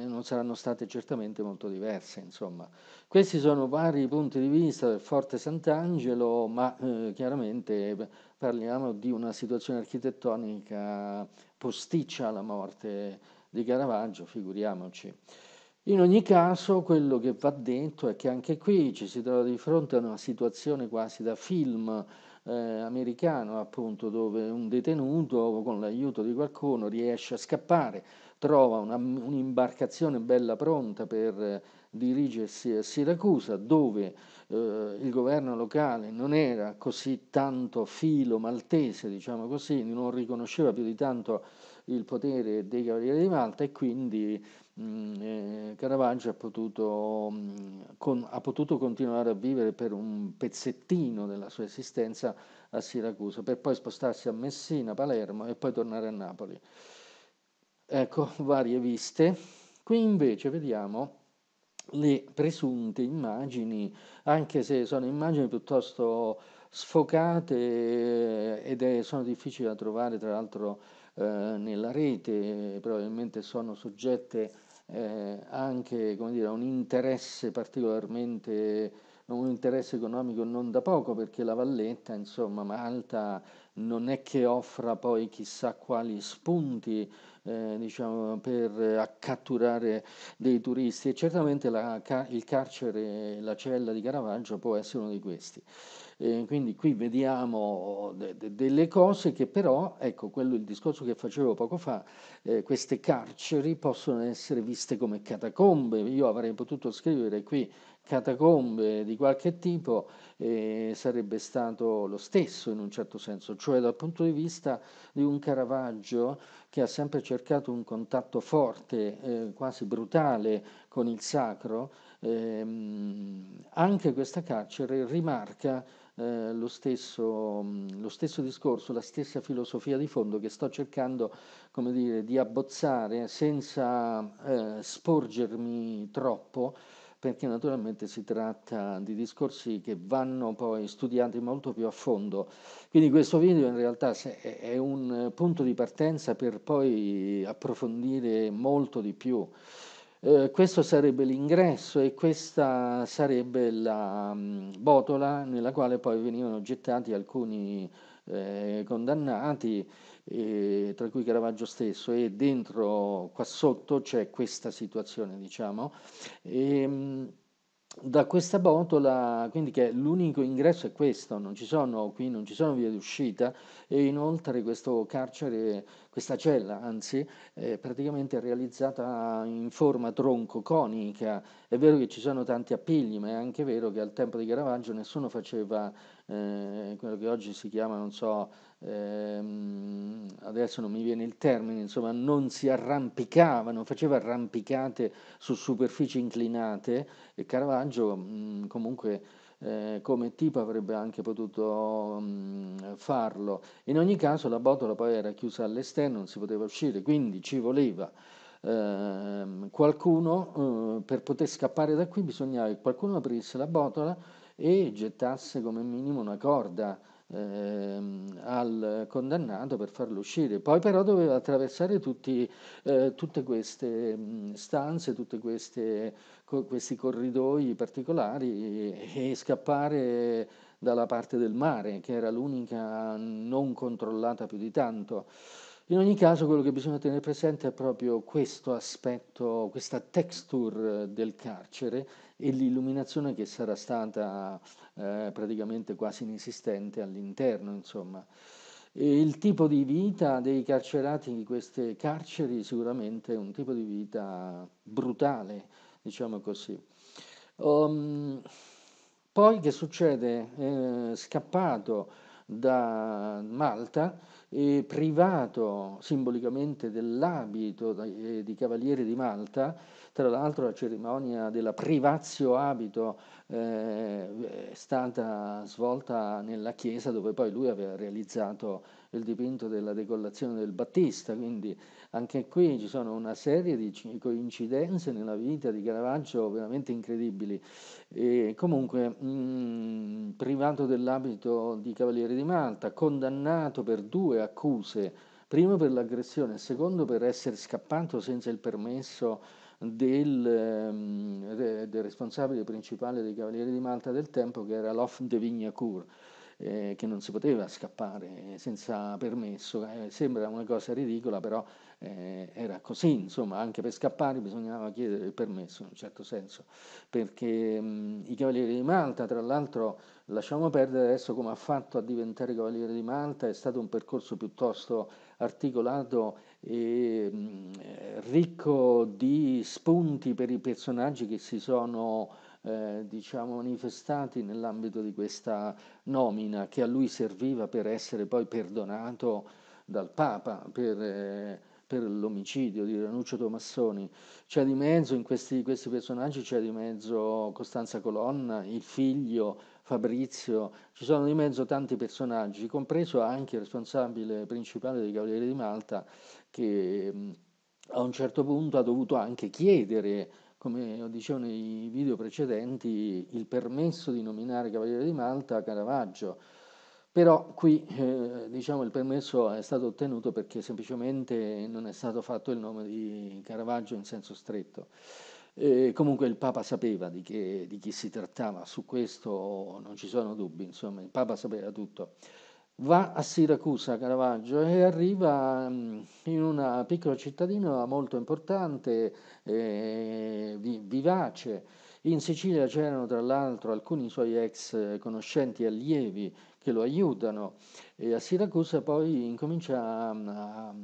Speaker 1: non saranno, state certamente molto diverse. Insomma. Questi sono vari punti di vista del Forte Sant'Angelo, ma eh, chiaramente parliamo di una situazione architettonica posticcia alla morte di Caravaggio, figuriamoci. In ogni caso, quello che va detto è che anche qui ci si trova di fronte a una situazione quasi da film eh, americano, appunto, dove un detenuto con l'aiuto di qualcuno riesce a scappare, trova una, un'imbarcazione bella pronta per eh, dirigersi a Siracusa, dove eh, il governo locale non era così tanto filo maltese, diciamo così, non riconosceva più di tanto il potere dei Cavalieri di Malta e quindi Mm, eh, Caravaggio ha potuto, mm, con, ha potuto, continuare a vivere per un pezzettino della sua esistenza a Siracusa, per poi spostarsi a Messina, Palermo e poi tornare a Napoli. Ecco, varie viste. Qui invece vediamo le presunte immagini, anche se sono immagini piuttosto sfocate eh, ed è, sono difficili da trovare, tra l'altro eh, nella rete, probabilmente sono soggette eh, anche dire, a un interesse particolarmente un interesse economico non da poco perché la Valletta, insomma, Malta non è che offra poi chissà quali spunti eh, diciamo, per accatturare dei turisti e certamente la, il carcere, la cella di Caravaggio può essere uno di questi. Eh, quindi qui vediamo de- de- delle cose che però, ecco, quello il discorso che facevo poco fa, eh, queste carceri possono essere viste come catacombe. Io avrei potuto scrivere qui catacombe di qualche tipo eh, sarebbe stato lo stesso in un certo senso, cioè dal punto di vista di un Caravaggio che ha sempre cercato un contatto forte, eh, quasi brutale con il sacro, ehm, anche questa carcere rimarca eh, lo, stesso, lo, stesso, discorso, la stessa filosofia di fondo che sto cercando dire, di abbozzare senza eh, sporgermi troppo perché naturalmente si tratta di discorsi che vanno poi studiati molto più a fondo. Quindi questo video in realtà è un punto di partenza per poi approfondire molto di più eh, questo sarebbe l'ingresso e questa sarebbe la mh, mm, botola nella quale poi venivano gettati alcuni eh, condannati, eh, tra cui Caravaggio stesso, e dentro, qua sotto, c'è questa situazione, diciamo. E, mh, mm, da questa botola, quindi che l'unico ingresso è questo, non ci sono qui, non ci sono vie d'uscita e inoltre questo carcere, questa cella anzi, è praticamente realizzata in forma tronco-conica, è vero che ci sono tanti appigli, ma è anche vero che al tempo di Caravaggio nessuno faceva eh, quello che oggi si chiama, non so, ehm, adesso non mi viene il termine, insomma, non si arrampicava, non faceva arrampicate su superfici inclinate e Caravaggio mh, mm, comunque eh, come tipo avrebbe anche potuto mh, mm, farlo. In ogni caso la botola poi era chiusa all'esterno, non si poteva uscire, quindi ci voleva. Eh, qualcuno eh, per poter scappare da qui bisognava che qualcuno aprisse la botola e gettasse come minimo una corda ehm, al condannato per farlo uscire. Poi però doveva attraversare tutti, eh, tutte queste mm, stanze, tutti co- questi corridoi particolari e, e scappare dalla parte del mare, che era l'unica non controllata più di tanto. In ogni caso quello che bisogna tenere presente è proprio questo aspetto, questa texture del carcere e l'illuminazione che sarà stata eh, praticamente quasi inesistente all'interno, insomma. E il tipo di vita dei carcerati di queste carceri sicuramente è un tipo di vita brutale, diciamo così. Um, poi che succede? Eh, scappato da Malta, eh, privato simbolicamente dell'abito eh, di Cavaliere di Malta, tra l'altro la cerimonia della privazio abito eh, è stata svolta nella chiesa dove poi lui aveva realizzato il dipinto della decollazione del Battista, quindi anche qui ci sono una serie di coincidenze nella vita di Caravaggio veramente incredibili. E comunque mh, mm, privato dell'abito di Cavaliere di Malta, condannato per due accuse, primo per l'aggressione e secondo per essere scappato senza il permesso del, ehm, del, responsabile principale dei Cavalieri di Malta del tempo, che era l'Off de Vignacourt, eh, che non si poteva scappare senza permesso. Eh, sembra una cosa ridicola, però eh, era così, insomma, anche per scappare bisognava chiedere il permesso in un certo senso, perché mh, i Cavalieri di Malta, tra l'altro, lasciamo perdere adesso come ha fatto a diventare Cavaliere di Malta, è stato un percorso piuttosto articolato e mh, ricco di spunti per i personaggi che si sono... Eh, diciamo, manifestati nell'ambito di questa nomina che a lui serviva per essere poi perdonato dal Papa, per eh, per l'omicidio di Ranuccio Tomassoni. C'è di mezzo in questi, questi personaggi, c'è di mezzo Costanza Colonna, il figlio, Fabrizio, ci sono di mezzo tanti personaggi, compreso anche il responsabile principale dei Cavalieri di Malta, che a un certo punto ha dovuto anche chiedere, come dicevo nei video precedenti, il permesso di nominare Cavaliere di Malta Caravaggio però qui eh, diciamo, il permesso è stato ottenuto perché semplicemente non è stato fatto il nome di Caravaggio in senso stretto. E comunque il Papa sapeva di, che, di, chi si trattava, su questo non ci sono dubbi, insomma il Papa sapeva tutto. Va a Siracusa Caravaggio e arriva mm, in una piccola cittadina molto importante, eh, vivace, in Sicilia c'erano tra l'altro alcuni suoi ex eh, conoscenti allievi che lo aiutano e a Siracusa poi incomincia a, a,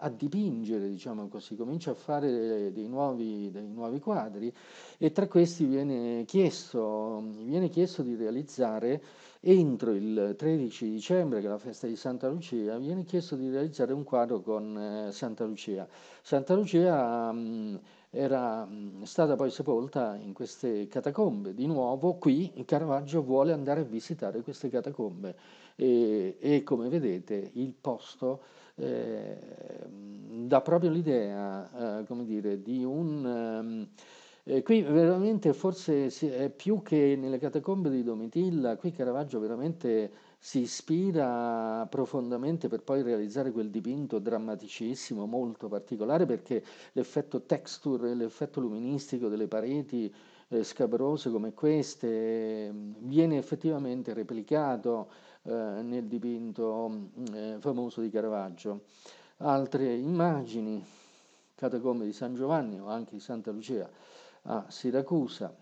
Speaker 1: a dipingere, diciamo così, comincia a fare dei nuovi, dei nuovi quadri e tra questi viene chiesto, viene chiesto di realizzare entro il 13 dicembre, che è la festa di Santa Lucia, viene chiesto di realizzare un quadro con eh, Santa Lucia. Santa Lucia mm, era mm, stata poi sepolta in queste catacombe. Di nuovo qui Caravaggio vuole andare a visitare queste catacombe e, e come vedete il posto eh, dà proprio l'idea, eh, come dire, di un... Eh, qui veramente forse è più che nelle catacombe di Domitilla, qui Caravaggio veramente si ispira profondamente per poi realizzare quel dipinto drammaticissimo, molto particolare, perché l'effetto texture, e l'effetto luministico delle pareti eh, scabrose come queste ehm, viene effettivamente replicato eh, nel dipinto mm, eh, famoso di Caravaggio. Altre immagini, Catacombe di San Giovanni o anche di Santa Lucia a Siracusa,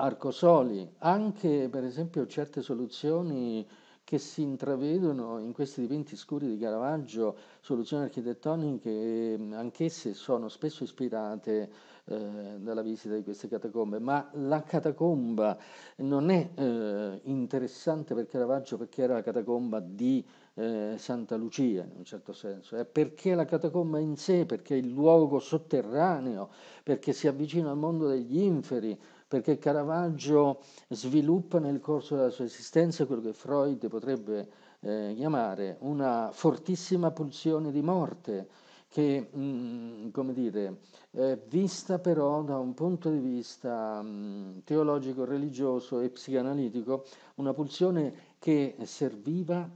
Speaker 1: Arcosoli, anche per esempio certe soluzioni che si intravedono in questi dipinti scuri di Caravaggio, soluzioni architettoniche ehm, anch'esse sono spesso ispirate eh, dalla visita di queste catacombe, ma la catacomba non è eh, interessante per Caravaggio perché era la catacomba di eh, Santa Lucia in un certo senso, è perché la catacomba in sé, perché è il luogo sotterraneo, perché si avvicina al mondo degli inferi, perché Caravaggio sviluppa nel corso della sua esistenza quello che Freud potrebbe eh, chiamare una fortissima pulsione di morte, che, mh, mm, come dire, eh, vista però da un punto di vista mh, mm, teologico, religioso e psicanalitico, una pulsione che serviva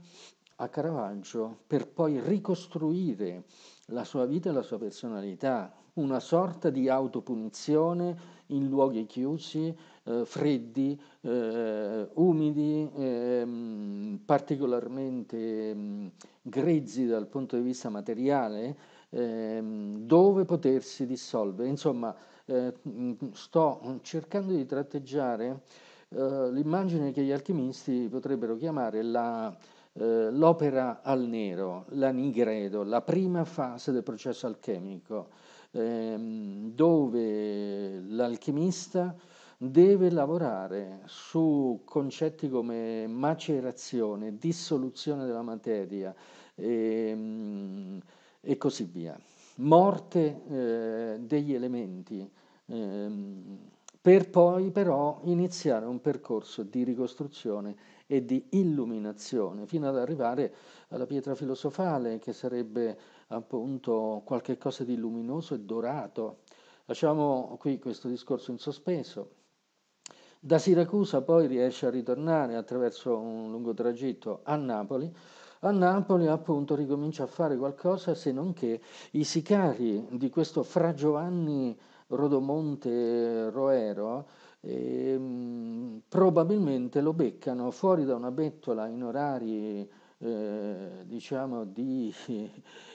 Speaker 1: a Caravaggio per poi ricostruire la sua vita e la sua personalità, una sorta di autopunizione in luoghi chiusi, eh, freddi, eh, umidi, eh, particolarmente ehm, grezzi dal punto di vista materiale, ehm, dove potersi dissolvere. Insomma, eh, sto cercando di tratteggiare eh, l'immagine che gli alchimisti potrebbero chiamare la eh, l'opera al nero, la nigredo, la prima fase del processo alchemico, ehm, dove l'alchimista deve lavorare su concetti come macerazione, dissoluzione della materia ehm, e così via, morte eh, degli elementi. Ehm, per poi però iniziare un percorso di ricostruzione e di illuminazione, fino ad arrivare alla pietra filosofale, che sarebbe appunto qualche cosa di luminoso e dorato. Lasciamo qui questo discorso in sospeso. Da Siracusa poi riesce a ritornare attraverso un lungo tragitto a Napoli. A Napoli appunto ricomincia a fare qualcosa se non che i sicari di questo Fra Giovanni Rodomonte Roero e, ehm, probabilmente lo beccano fuori da una bettola in orari, eh, diciamo di,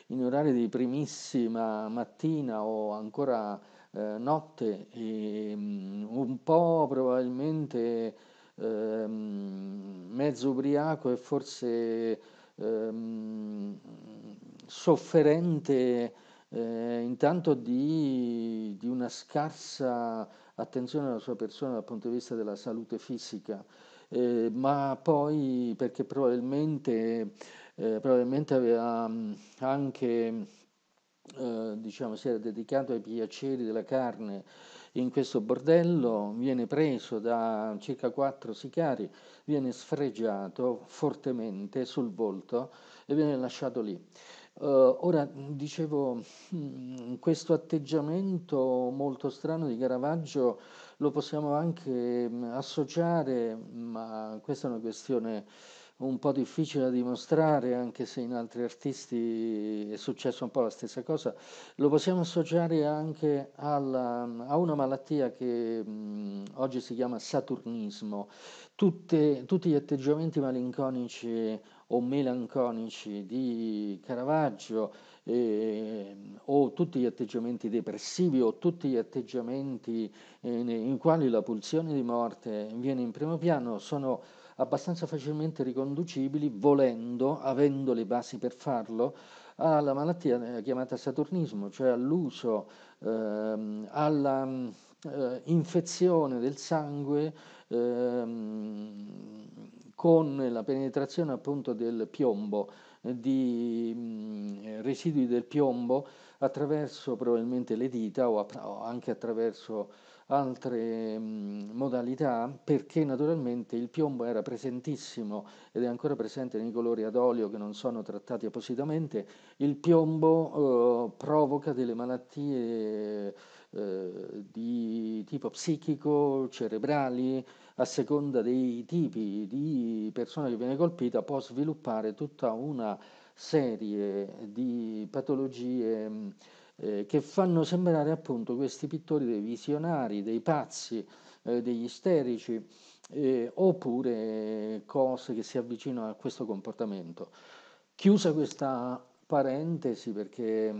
Speaker 1: in orari di primissima mattina o ancora eh, notte, e, ehm, un po' probabilmente eh, mezzo ubriaco e forse ehm, sofferente eh, intanto di, di una scarsa attenzione alla sua persona dal punto di vista della salute fisica, eh, ma poi perché probabilmente, eh, probabilmente aveva mm, anche, eh, diciamo, si era dedicato ai piaceri della carne in questo bordello, viene preso da circa quattro sicari, viene sfregiato fortemente sul volto e viene lasciato lì. Uh, ora, dicevo, mm, questo atteggiamento molto strano di Caravaggio lo possiamo anche mm, associare, ma questa è una questione un po' difficile da dimostrare, anche se in altri artisti è successo un po' la stessa cosa, lo possiamo associare anche alla, a una malattia che mh, mm, oggi si chiama saturnismo. Tutte, tutti gli atteggiamenti malinconici o melanconici di Caravaggio eh, o tutti gli atteggiamenti depressivi o tutti gli atteggiamenti eh, in quali la pulsione di morte viene in primo piano sono abbastanza facilmente riconducibili, volendo, avendo le basi per farlo, alla malattia eh, chiamata saturnismo, cioè all'uso, ehm, alla eh, infezione del sangue ehm, con la penetrazione appunto del piombo, eh, di mh, mm, residui del piombo attraverso probabilmente le dita o, a, o anche attraverso altre mh, mm, modalità perché naturalmente il piombo era presentissimo ed è ancora presente nei colori ad olio che non sono trattati appositamente, il piombo eh, provoca delle malattie eh, di tipo psichico, cerebrali, a seconda dei tipi di persona che viene colpita, può sviluppare tutta una serie di patologie eh, che fanno sembrare appunto questi pittori dei visionari, dei pazzi, eh, degli isterici, eh, oppure cose che si avvicinano a questo comportamento. Chiusa questa parentesi perché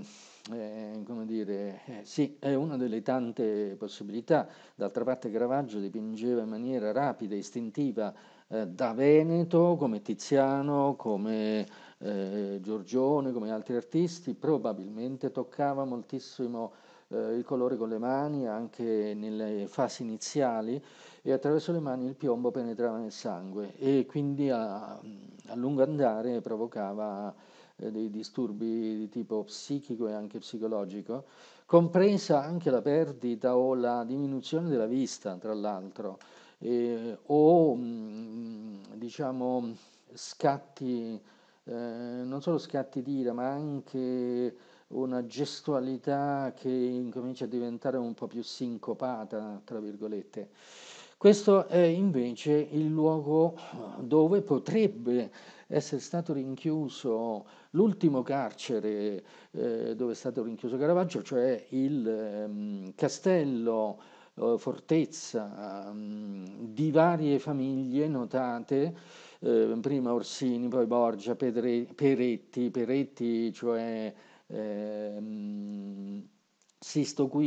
Speaker 1: eh, come dire, eh, sì, è una delle tante possibilità. D'altra parte Caravaggio dipingeva in maniera rapida, istintiva, eh, da Veneto, come Tiziano, come eh, Giorgione, come altri artisti, probabilmente toccava moltissimo eh, il colore con le mani anche nelle fasi iniziali e attraverso le mani il piombo penetrava nel sangue e quindi a, a lungo andare provocava eh, dei disturbi di tipo psichico e anche psicologico, compresa anche la perdita o la diminuzione della vista, tra l'altro, eh, o mh, mm, diciamo scatti, eh, non solo scatti di ira, ma anche una gestualità che incomincia a diventare un po' più sincopata, tra virgolette. Questo è invece il luogo eh, dove potrebbe essere stato rinchiuso l'ultimo carcere eh, dove è stato rinchiuso Caravaggio, cioè il ehm, castello eh, fortezza ehm, di varie famiglie notate, eh, prima Orsini, poi Borgia, Pedre, Peretti, Peretti cioè ehm, Sisto V,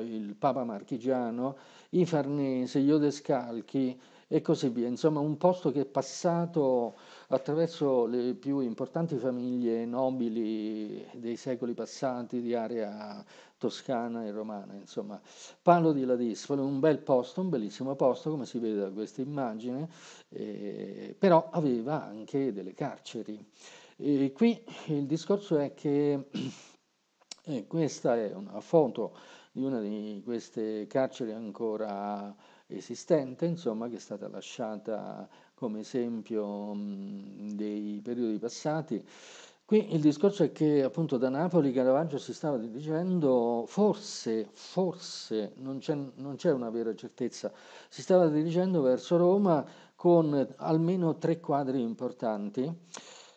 Speaker 1: il Papa Marchigiano, i Farnesi, gli Odescalchi e così via. Insomma, un posto che è passato attraverso le più importanti famiglie nobili dei secoli passati di area toscana e romana. Insomma, Palo di Ladisfalo, un bel posto, un bellissimo posto, come si vede da questa immagine, eh, però aveva anche delle carceri. E qui il discorso è che e questa è una foto di una di queste carceri ancora esistente, insomma, che è stata lasciata come esempio dei periodi passati. Qui il discorso è che appunto da Napoli Caravaggio si stava dirigendo, forse, forse, non c'è, non c'è una vera certezza, si stava dirigendo verso Roma con almeno tre quadri importanti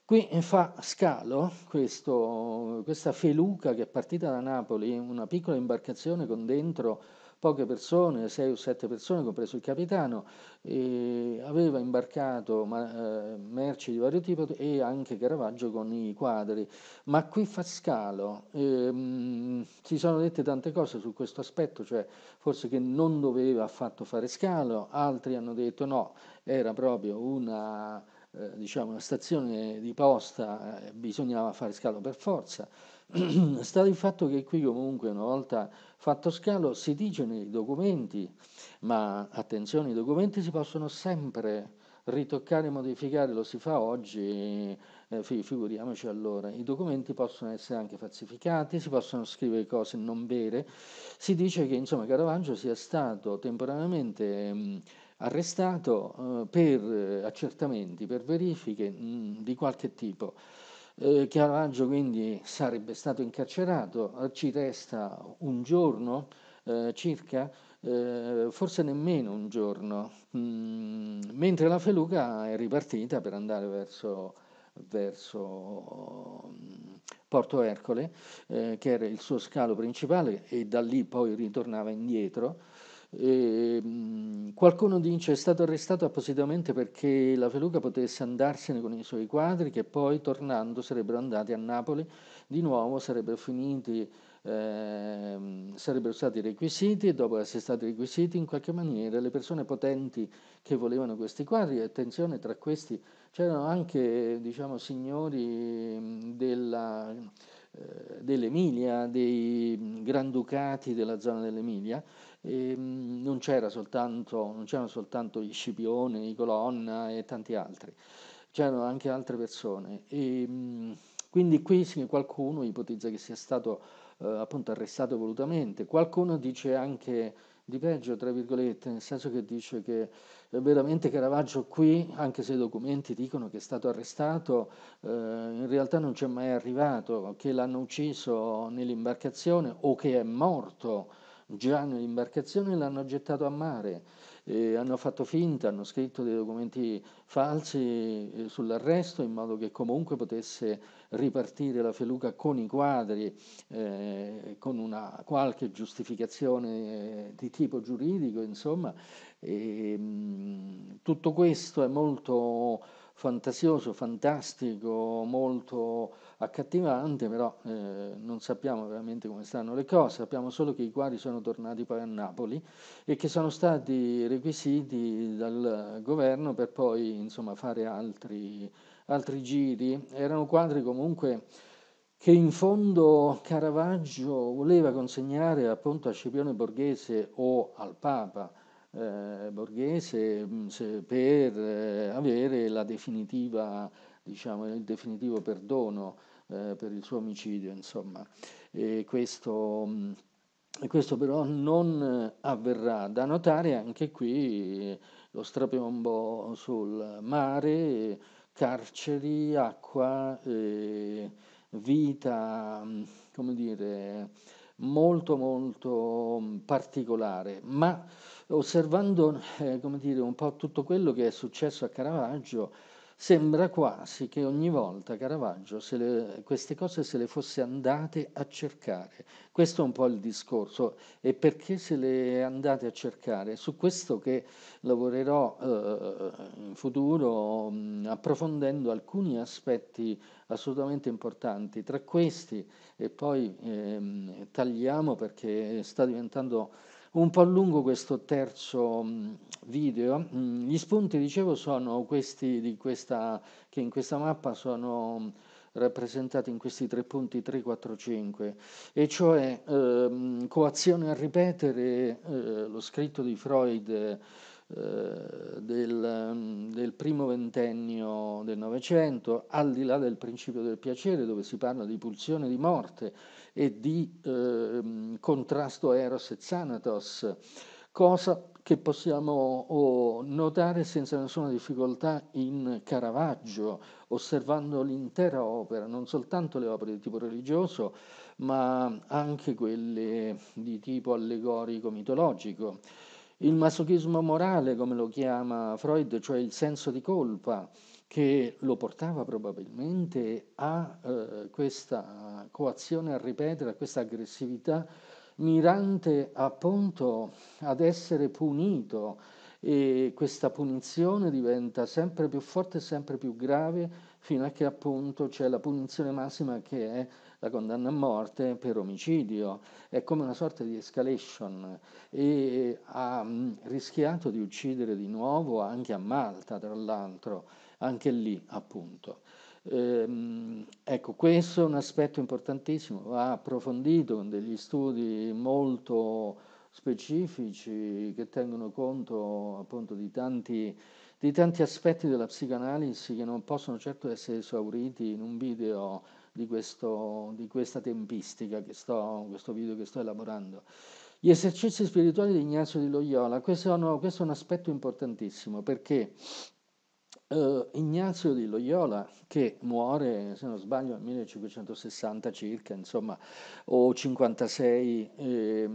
Speaker 1: Qui fa scalo questo, questa feluca che è partita da Napoli, una piccola imbarcazione con dentro poche persone, 6 o 7 persone, compreso il capitano, aveva imbarcato ma, eh, merci di vario tipo e anche Caravaggio con i quadri. Ma qui fa scalo, e, ehm, mh, si sono dette tante cose su questo aspetto, cioè forse che non doveva affatto fare scalo, altri hanno detto no, era proprio una eh, diciamo, una stazione di posta eh, bisognava fare scalo per forza. Sta il fatto che qui comunque una volta fatto scalo si dice nei documenti, ma attenzione, i documenti si possono sempre ritoccare e modificare, lo si fa oggi, eh, figuriamoci allora, i documenti possono essere anche falsificati, si possono scrivere cose non vere, si dice che insomma Caravaggio sia stato temporaneamente... Mh, arrestato eh, per eh, accertamenti, per verifiche mh, mm, di qualche tipo. Eh, Caravaggio quindi sarebbe stato incarcerato, eh, ci resta un giorno eh, circa, eh, forse nemmeno un giorno, mm, mentre la Feluca è ripartita per andare verso, verso Porto Ercole, che era il suo scalo principale, e da lì poi ritornava indietro. E, ehm, qualcuno dice è stato arrestato appositamente perché la Feluca potesse andarsene con i suoi quadri che poi tornando sarebbero andati a Napoli, di nuovo sarebbero finiti, eh, sarebbero stati requisiti e dopo essere stati requisiti in qualche maniera le persone potenti che volevano questi quadri, attenzione tra questi c'erano anche diciamo, signori ehm, della, eh, dell'Emilia, dei granducati della zona dell'Emilia, e, ehm, non, c'era soltanto, non c'erano soltanto gli Scipione, i Colonna e tanti altri, c'erano anche altre persone. E, ehm, quindi qui qualcuno ipotizza che sia stato eh, appunto arrestato volutamente, qualcuno dice anche di peggio, tra virgolette, nel senso che dice che veramente Caravaggio qui, anche se i documenti dicono che è stato arrestato, eh, in realtà non c'è mai arrivato, che l'hanno ucciso nell'imbarcazione o che è morto girando l'imbarcazione l'hanno gettato a mare, eh, hanno fatto finta, hanno scritto dei documenti falsi eh, sull'arresto in modo che comunque potesse ripartire la Feluca con i quadri, eh, con una qualche giustificazione eh, di tipo giuridico, insomma. E, ehm, tutto questo è molto fantasioso, fantastico, molto accattivante, però eh, non sappiamo veramente come stanno le cose, sappiamo solo che i quadri sono tornati poi a Napoli e che sono stati requisiti dal governo per poi insomma, fare altri, altri giri. Erano quadri comunque che in fondo Caravaggio voleva consegnare appunto a Scipione Borghese o al Papa, eh, Borghese mh, mm, per eh, avere diciamo, il definitivo perdono eh, per il suo omicidio. Insomma. E questo, mh, mm, questo però non eh, avverrà. Da notare anche qui eh, lo strapiombo sul mare, carceri, acqua, eh, vita, mm, come dire, molto molto particolare, ma osservando eh, dire, un po' tutto quello che è successo a Caravaggio, sembra quasi che ogni volta Caravaggio le, queste cose se le fosse andate a cercare. Questo è un po' il discorso. E perché se le è andate a cercare? Su questo che lavorerò eh, in futuro mh, mm, approfondendo alcuni aspetti assolutamente importanti. Tra questi, e poi ehm, tagliamo perché sta diventando un po' lungo questo terzo mm, video. Mm, gli spunti, dicevo, sono questi questa, che in questa mappa sono mm, rappresentati in questi tre punti 3, 4, 5, e cioè ehm, coazione a ripetere eh, lo scritto di Freud eh, del, mm, del, primo ventennio del Novecento, al di là del principio del piacere, dove si parla di pulsione di morte e di eh, mm, contrasto eros e zanatos, cosa che possiamo notare senza nessuna difficoltà in Caravaggio, osservando l'intera opera, non soltanto le opere di tipo religioso, ma anche quelle di tipo allegorico-mitologico il masochismo morale, come lo chiama Freud, cioè il senso di colpa che lo portava probabilmente a eh, questa coazione a ripetere, a questa aggressività mirante appunto ad essere punito e questa punizione diventa sempre più forte e sempre più grave fino a che appunto c'è la punizione massima che è la condanna a morte per omicidio, è come una sorta di escalation e ha mm, rischiato di uccidere di nuovo anche a Malta, tra l'altro, anche lì appunto. Ehm, ecco, questo è un aspetto importantissimo, va approfondito con degli studi molto specifici che tengono conto appunto di tanti, di tanti aspetti della psicanalisi che non possono certo essere esauriti in un video di, questo, di questa tempistica, che sto, questo video che sto elaborando. Gli esercizi spirituali di Ignazio di Loyola, questo è, questo è un aspetto importantissimo perché eh, Ignazio di Loyola, che muore, se non sbaglio, nel 1560 circa, insomma, o 56, eh,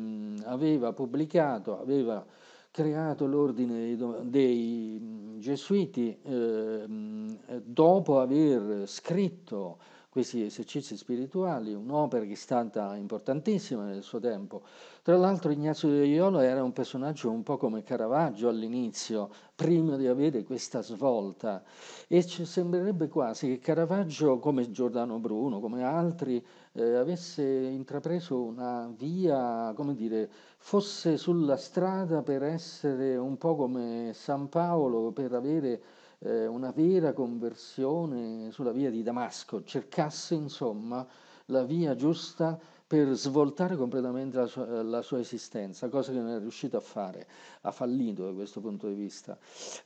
Speaker 1: aveva pubblicato, aveva creato l'ordine dei, gesuiti eh, dopo aver scritto questi esercizi spirituali, un'opera che è stata importantissima nel suo tempo. Tra l'altro Ignazio di Iolo era un personaggio un po' come Caravaggio all'inizio, prima di avere questa svolta, e ci sembrerebbe quasi che Caravaggio, come Giordano Bruno, come altri, eh, avesse intrapreso una via, come dire, fosse sulla strada per essere un po' come San Paolo, per avere eh, una vera conversione sulla via di Damasco, cercasse insomma la via giusta per svoltare completamente la sua, la sua, esistenza, cosa che non è riuscito a fare, ha fallito da questo punto di vista.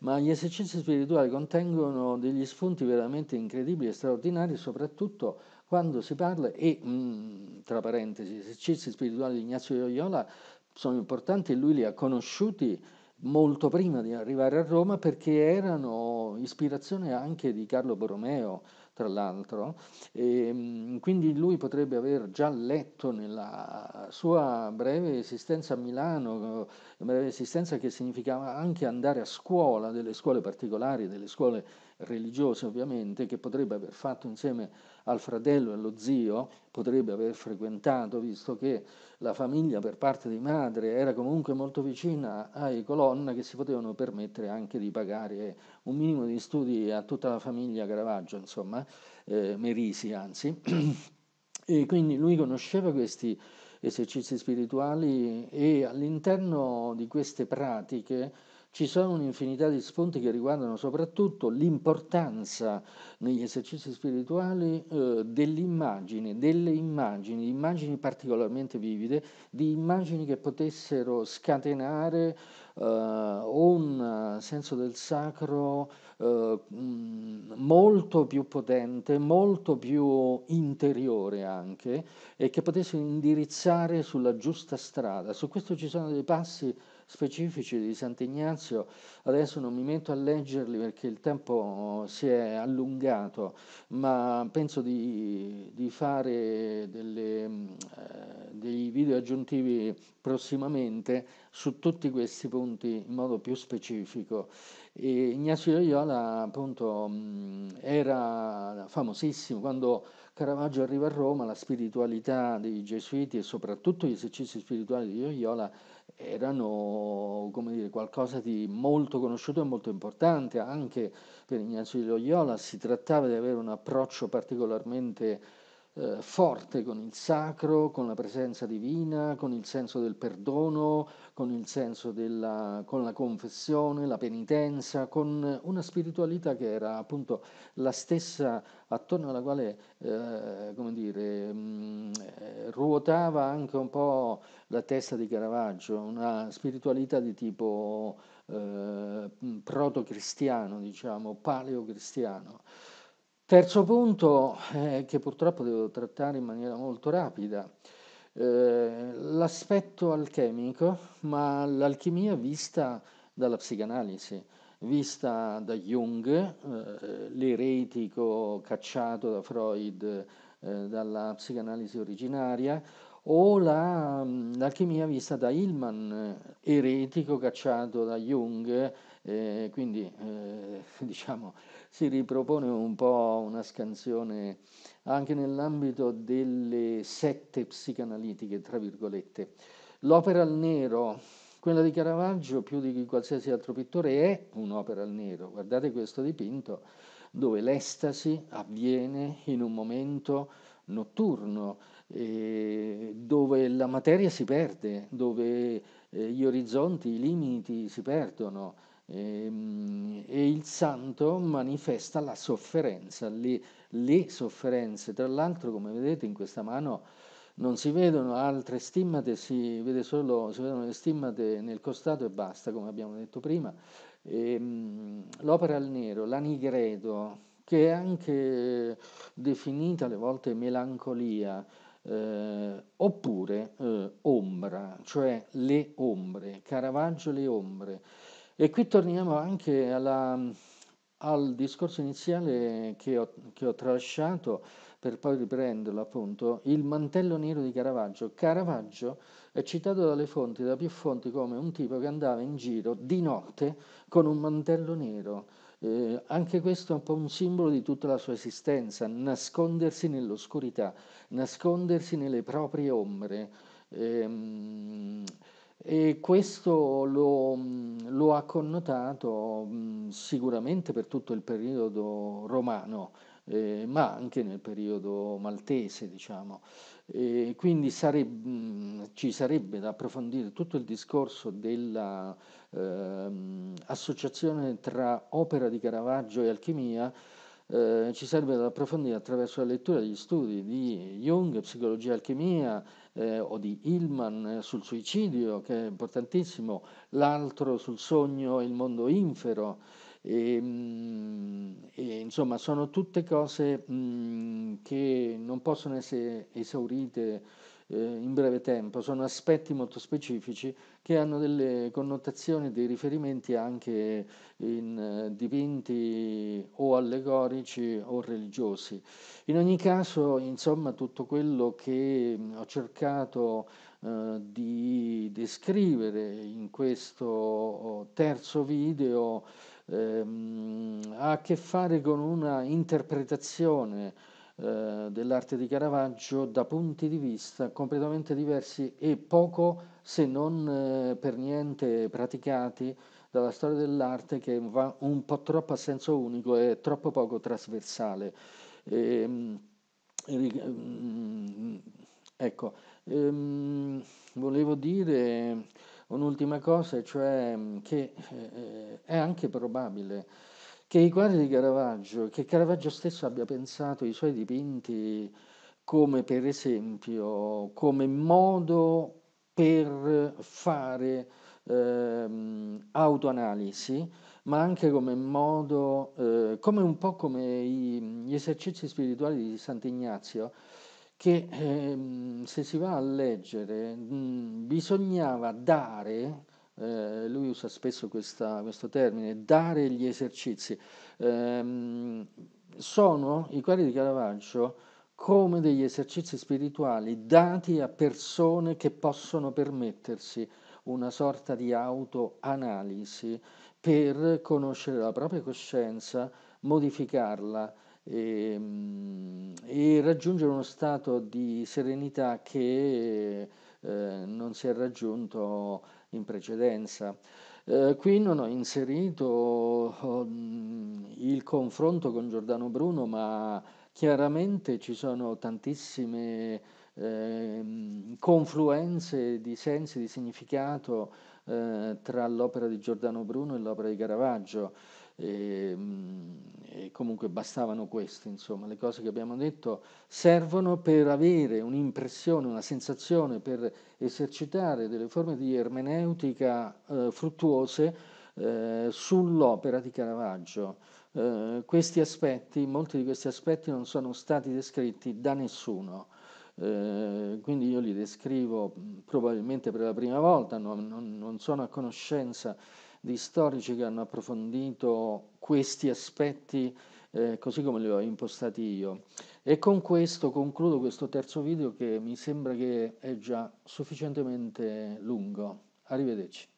Speaker 1: Ma gli esercizi spirituali contengono degli spunti veramente incredibili e straordinari, soprattutto quando si parla, e mh, mm, tra parentesi, gli esercizi spirituali di Ignazio Loyola sono importanti e lui li ha conosciuti molto prima di arrivare a Roma perché erano ispirazione anche di Carlo Borromeo, tra l'altro, e, ehm, quindi lui potrebbe aver già letto nella sua breve esistenza a Milano, breve esistenza che significava anche andare a scuola, delle scuole particolari, delle scuole religiose ovviamente, che potrebbe aver fatto insieme al fratello e allo zio, potrebbe aver frequentato, visto che la famiglia per parte di madre era comunque molto vicina ai colonna che si potevano permettere anche di pagare un minimo di studi a tutta la famiglia Caravaggio, insomma, eh, Merisi anzi. e quindi lui conosceva questi esercizi spirituali e all'interno di queste pratiche ci sono un'infinità di sfonti che riguardano soprattutto l'importanza negli esercizi spirituali eh, dell'immagine, delle immagini, immagini particolarmente vivide, di immagini che potessero scatenare eh, un senso del sacro eh, molto più potente, molto più interiore anche e che potessero indirizzare sulla giusta strada. Su questo ci sono dei passi specifici di Sant'Ignazio, adesso non mi metto a leggerli perché il tempo si è allungato, ma penso di, di fare delle, eh, dei video aggiuntivi prossimamente su tutti questi punti in modo più specifico. E Ignazio Loyola appunto mm, era famosissimo quando Caravaggio arriva a Roma, la spiritualità dei gesuiti e soprattutto gli esercizi spirituali di Loyola erano come dire, qualcosa di molto conosciuto e molto importante anche per Ignazio di Loyola, si trattava di avere un approccio particolarmente eh, forte con il sacro, con la presenza divina, con il senso del perdono, con il senso della con la confessione, la penitenza, con una spiritualità che era appunto la stessa attorno alla quale eh, come dire, mh, mm, eh, ruotava anche un po' la testa di Caravaggio, una spiritualità di tipo eh, proto-cristiano, diciamo, paleo-cristiano. Terzo punto eh, che purtroppo devo trattare in maniera molto rapida, eh, l'aspetto alchemico, ma l'alchimia vista dalla psicanalisi, vista da Jung, eh, l'eretico cacciato da Freud eh, dalla psicanalisi originaria, o la, mm, l'alchimia vista da Hillman, eh, eretico cacciato da Jung e quindi eh, diciamo, si ripropone un po' una scansione anche nell'ambito delle sette psicanalitiche, tra virgolette. L'opera al nero, quella di Caravaggio, più di qualsiasi altro pittore, è un'opera al nero. Guardate questo dipinto dove l'estasi avviene in un momento notturno, eh, dove la materia si perde, dove eh, gli orizzonti, i limiti si perdono e, ehm, e il santo manifesta la sofferenza, le, le sofferenze. Tra l'altro, come vedete in questa mano, non si vedono altre stimmate, si, vede solo, si vedono le stimmate nel costato e basta, come abbiamo detto prima. E, ehm, l'opera al nero, l'anigredo, che è anche definita alle volte melancolia, eh, oppure eh, ombra, cioè le ombre, Caravaggio le ombre. E qui torniamo anche alla, al discorso iniziale che ho, che ho tralasciato per poi riprenderlo appunto, il mantello nero di Caravaggio. Caravaggio è citato dalle fonti, da più fonti, come un tipo che andava in giro di notte con un mantello nero. Eh, anche questo è un po' un simbolo di tutta la sua esistenza, nascondersi nell'oscurità, nascondersi nelle proprie ombre. Ehm, e questo lo, lo ha connotato mm, sicuramente per tutto il periodo romano, eh, ma anche nel periodo maltese, diciamo. E quindi sareb- mm, ci sarebbe da approfondire tutto il discorso dell'associazione ehm, eh, tra opera di Caravaggio e alchimia eh, ci serve da approfondire attraverso la lettura degli studi di Jung, psicologia e alchimia, eh, o di Hillman eh, sul suicidio, che è importantissimo, l'altro sul sogno e il mondo infero. E, ehm, e, insomma, sono tutte cose mh, mm, che non possono essere esaurite eh, in breve tempo, sono aspetti molto specifici che hanno delle connotazioni, dei riferimenti anche in eh, dipinti o allegorici o religiosi. In ogni caso, insomma, tutto quello che ho cercato eh, di descrivere in questo terzo video ehm, ha a che fare con una interpretazione eh, dell'arte di Caravaggio da punti di vista completamente diversi e poco se non eh, per niente praticati dalla storia dell'arte che va un po' troppo a senso unico e troppo poco trasversale. E, ehm, mm, ecco, ehm, volevo dire un'ultima cosa, cioè che eh, è anche probabile che i quadri di Caravaggio, che Caravaggio stesso abbia pensato i suoi dipinti come per esempio, come modo per fare ehm, autoanalisi, ma anche come modo, eh, come un po' come i, gli esercizi spirituali di Sant'Ignazio, che ehm, se si va a leggere mh, mm, bisognava dare eh, lui usa spesso questa, questo termine, dare gli esercizi, eh, sono i quadri di Caravaggio come degli esercizi spirituali dati a persone che possono permettersi una sorta di autoanalisi per conoscere la propria coscienza, modificarla e, ehm, e raggiungere uno stato di serenità che eh, non si è raggiunto in precedenza. Eh, qui non ho inserito um, il confronto con Giordano Bruno, ma chiaramente ci sono tantissime eh, confluenze di sensi, di significato eh, tra l'opera di Giordano Bruno e l'opera di Caravaggio. E, ehm, e comunque bastavano queste, insomma, le cose che abbiamo detto servono per avere un'impressione, una sensazione, per esercitare delle forme di ermeneutica eh, fruttuose eh, sull'opera di Caravaggio. Eh, questi aspetti, molti di questi aspetti non sono stati descritti da nessuno. Eh, quindi io li descrivo probabilmente per la prima volta, non sono a conoscenza di storici che hanno approfondito questi aspetti eh, così come li ho impostati io. E con questo concludo questo terzo video che mi sembra che è già sufficientemente lungo. Arrivederci.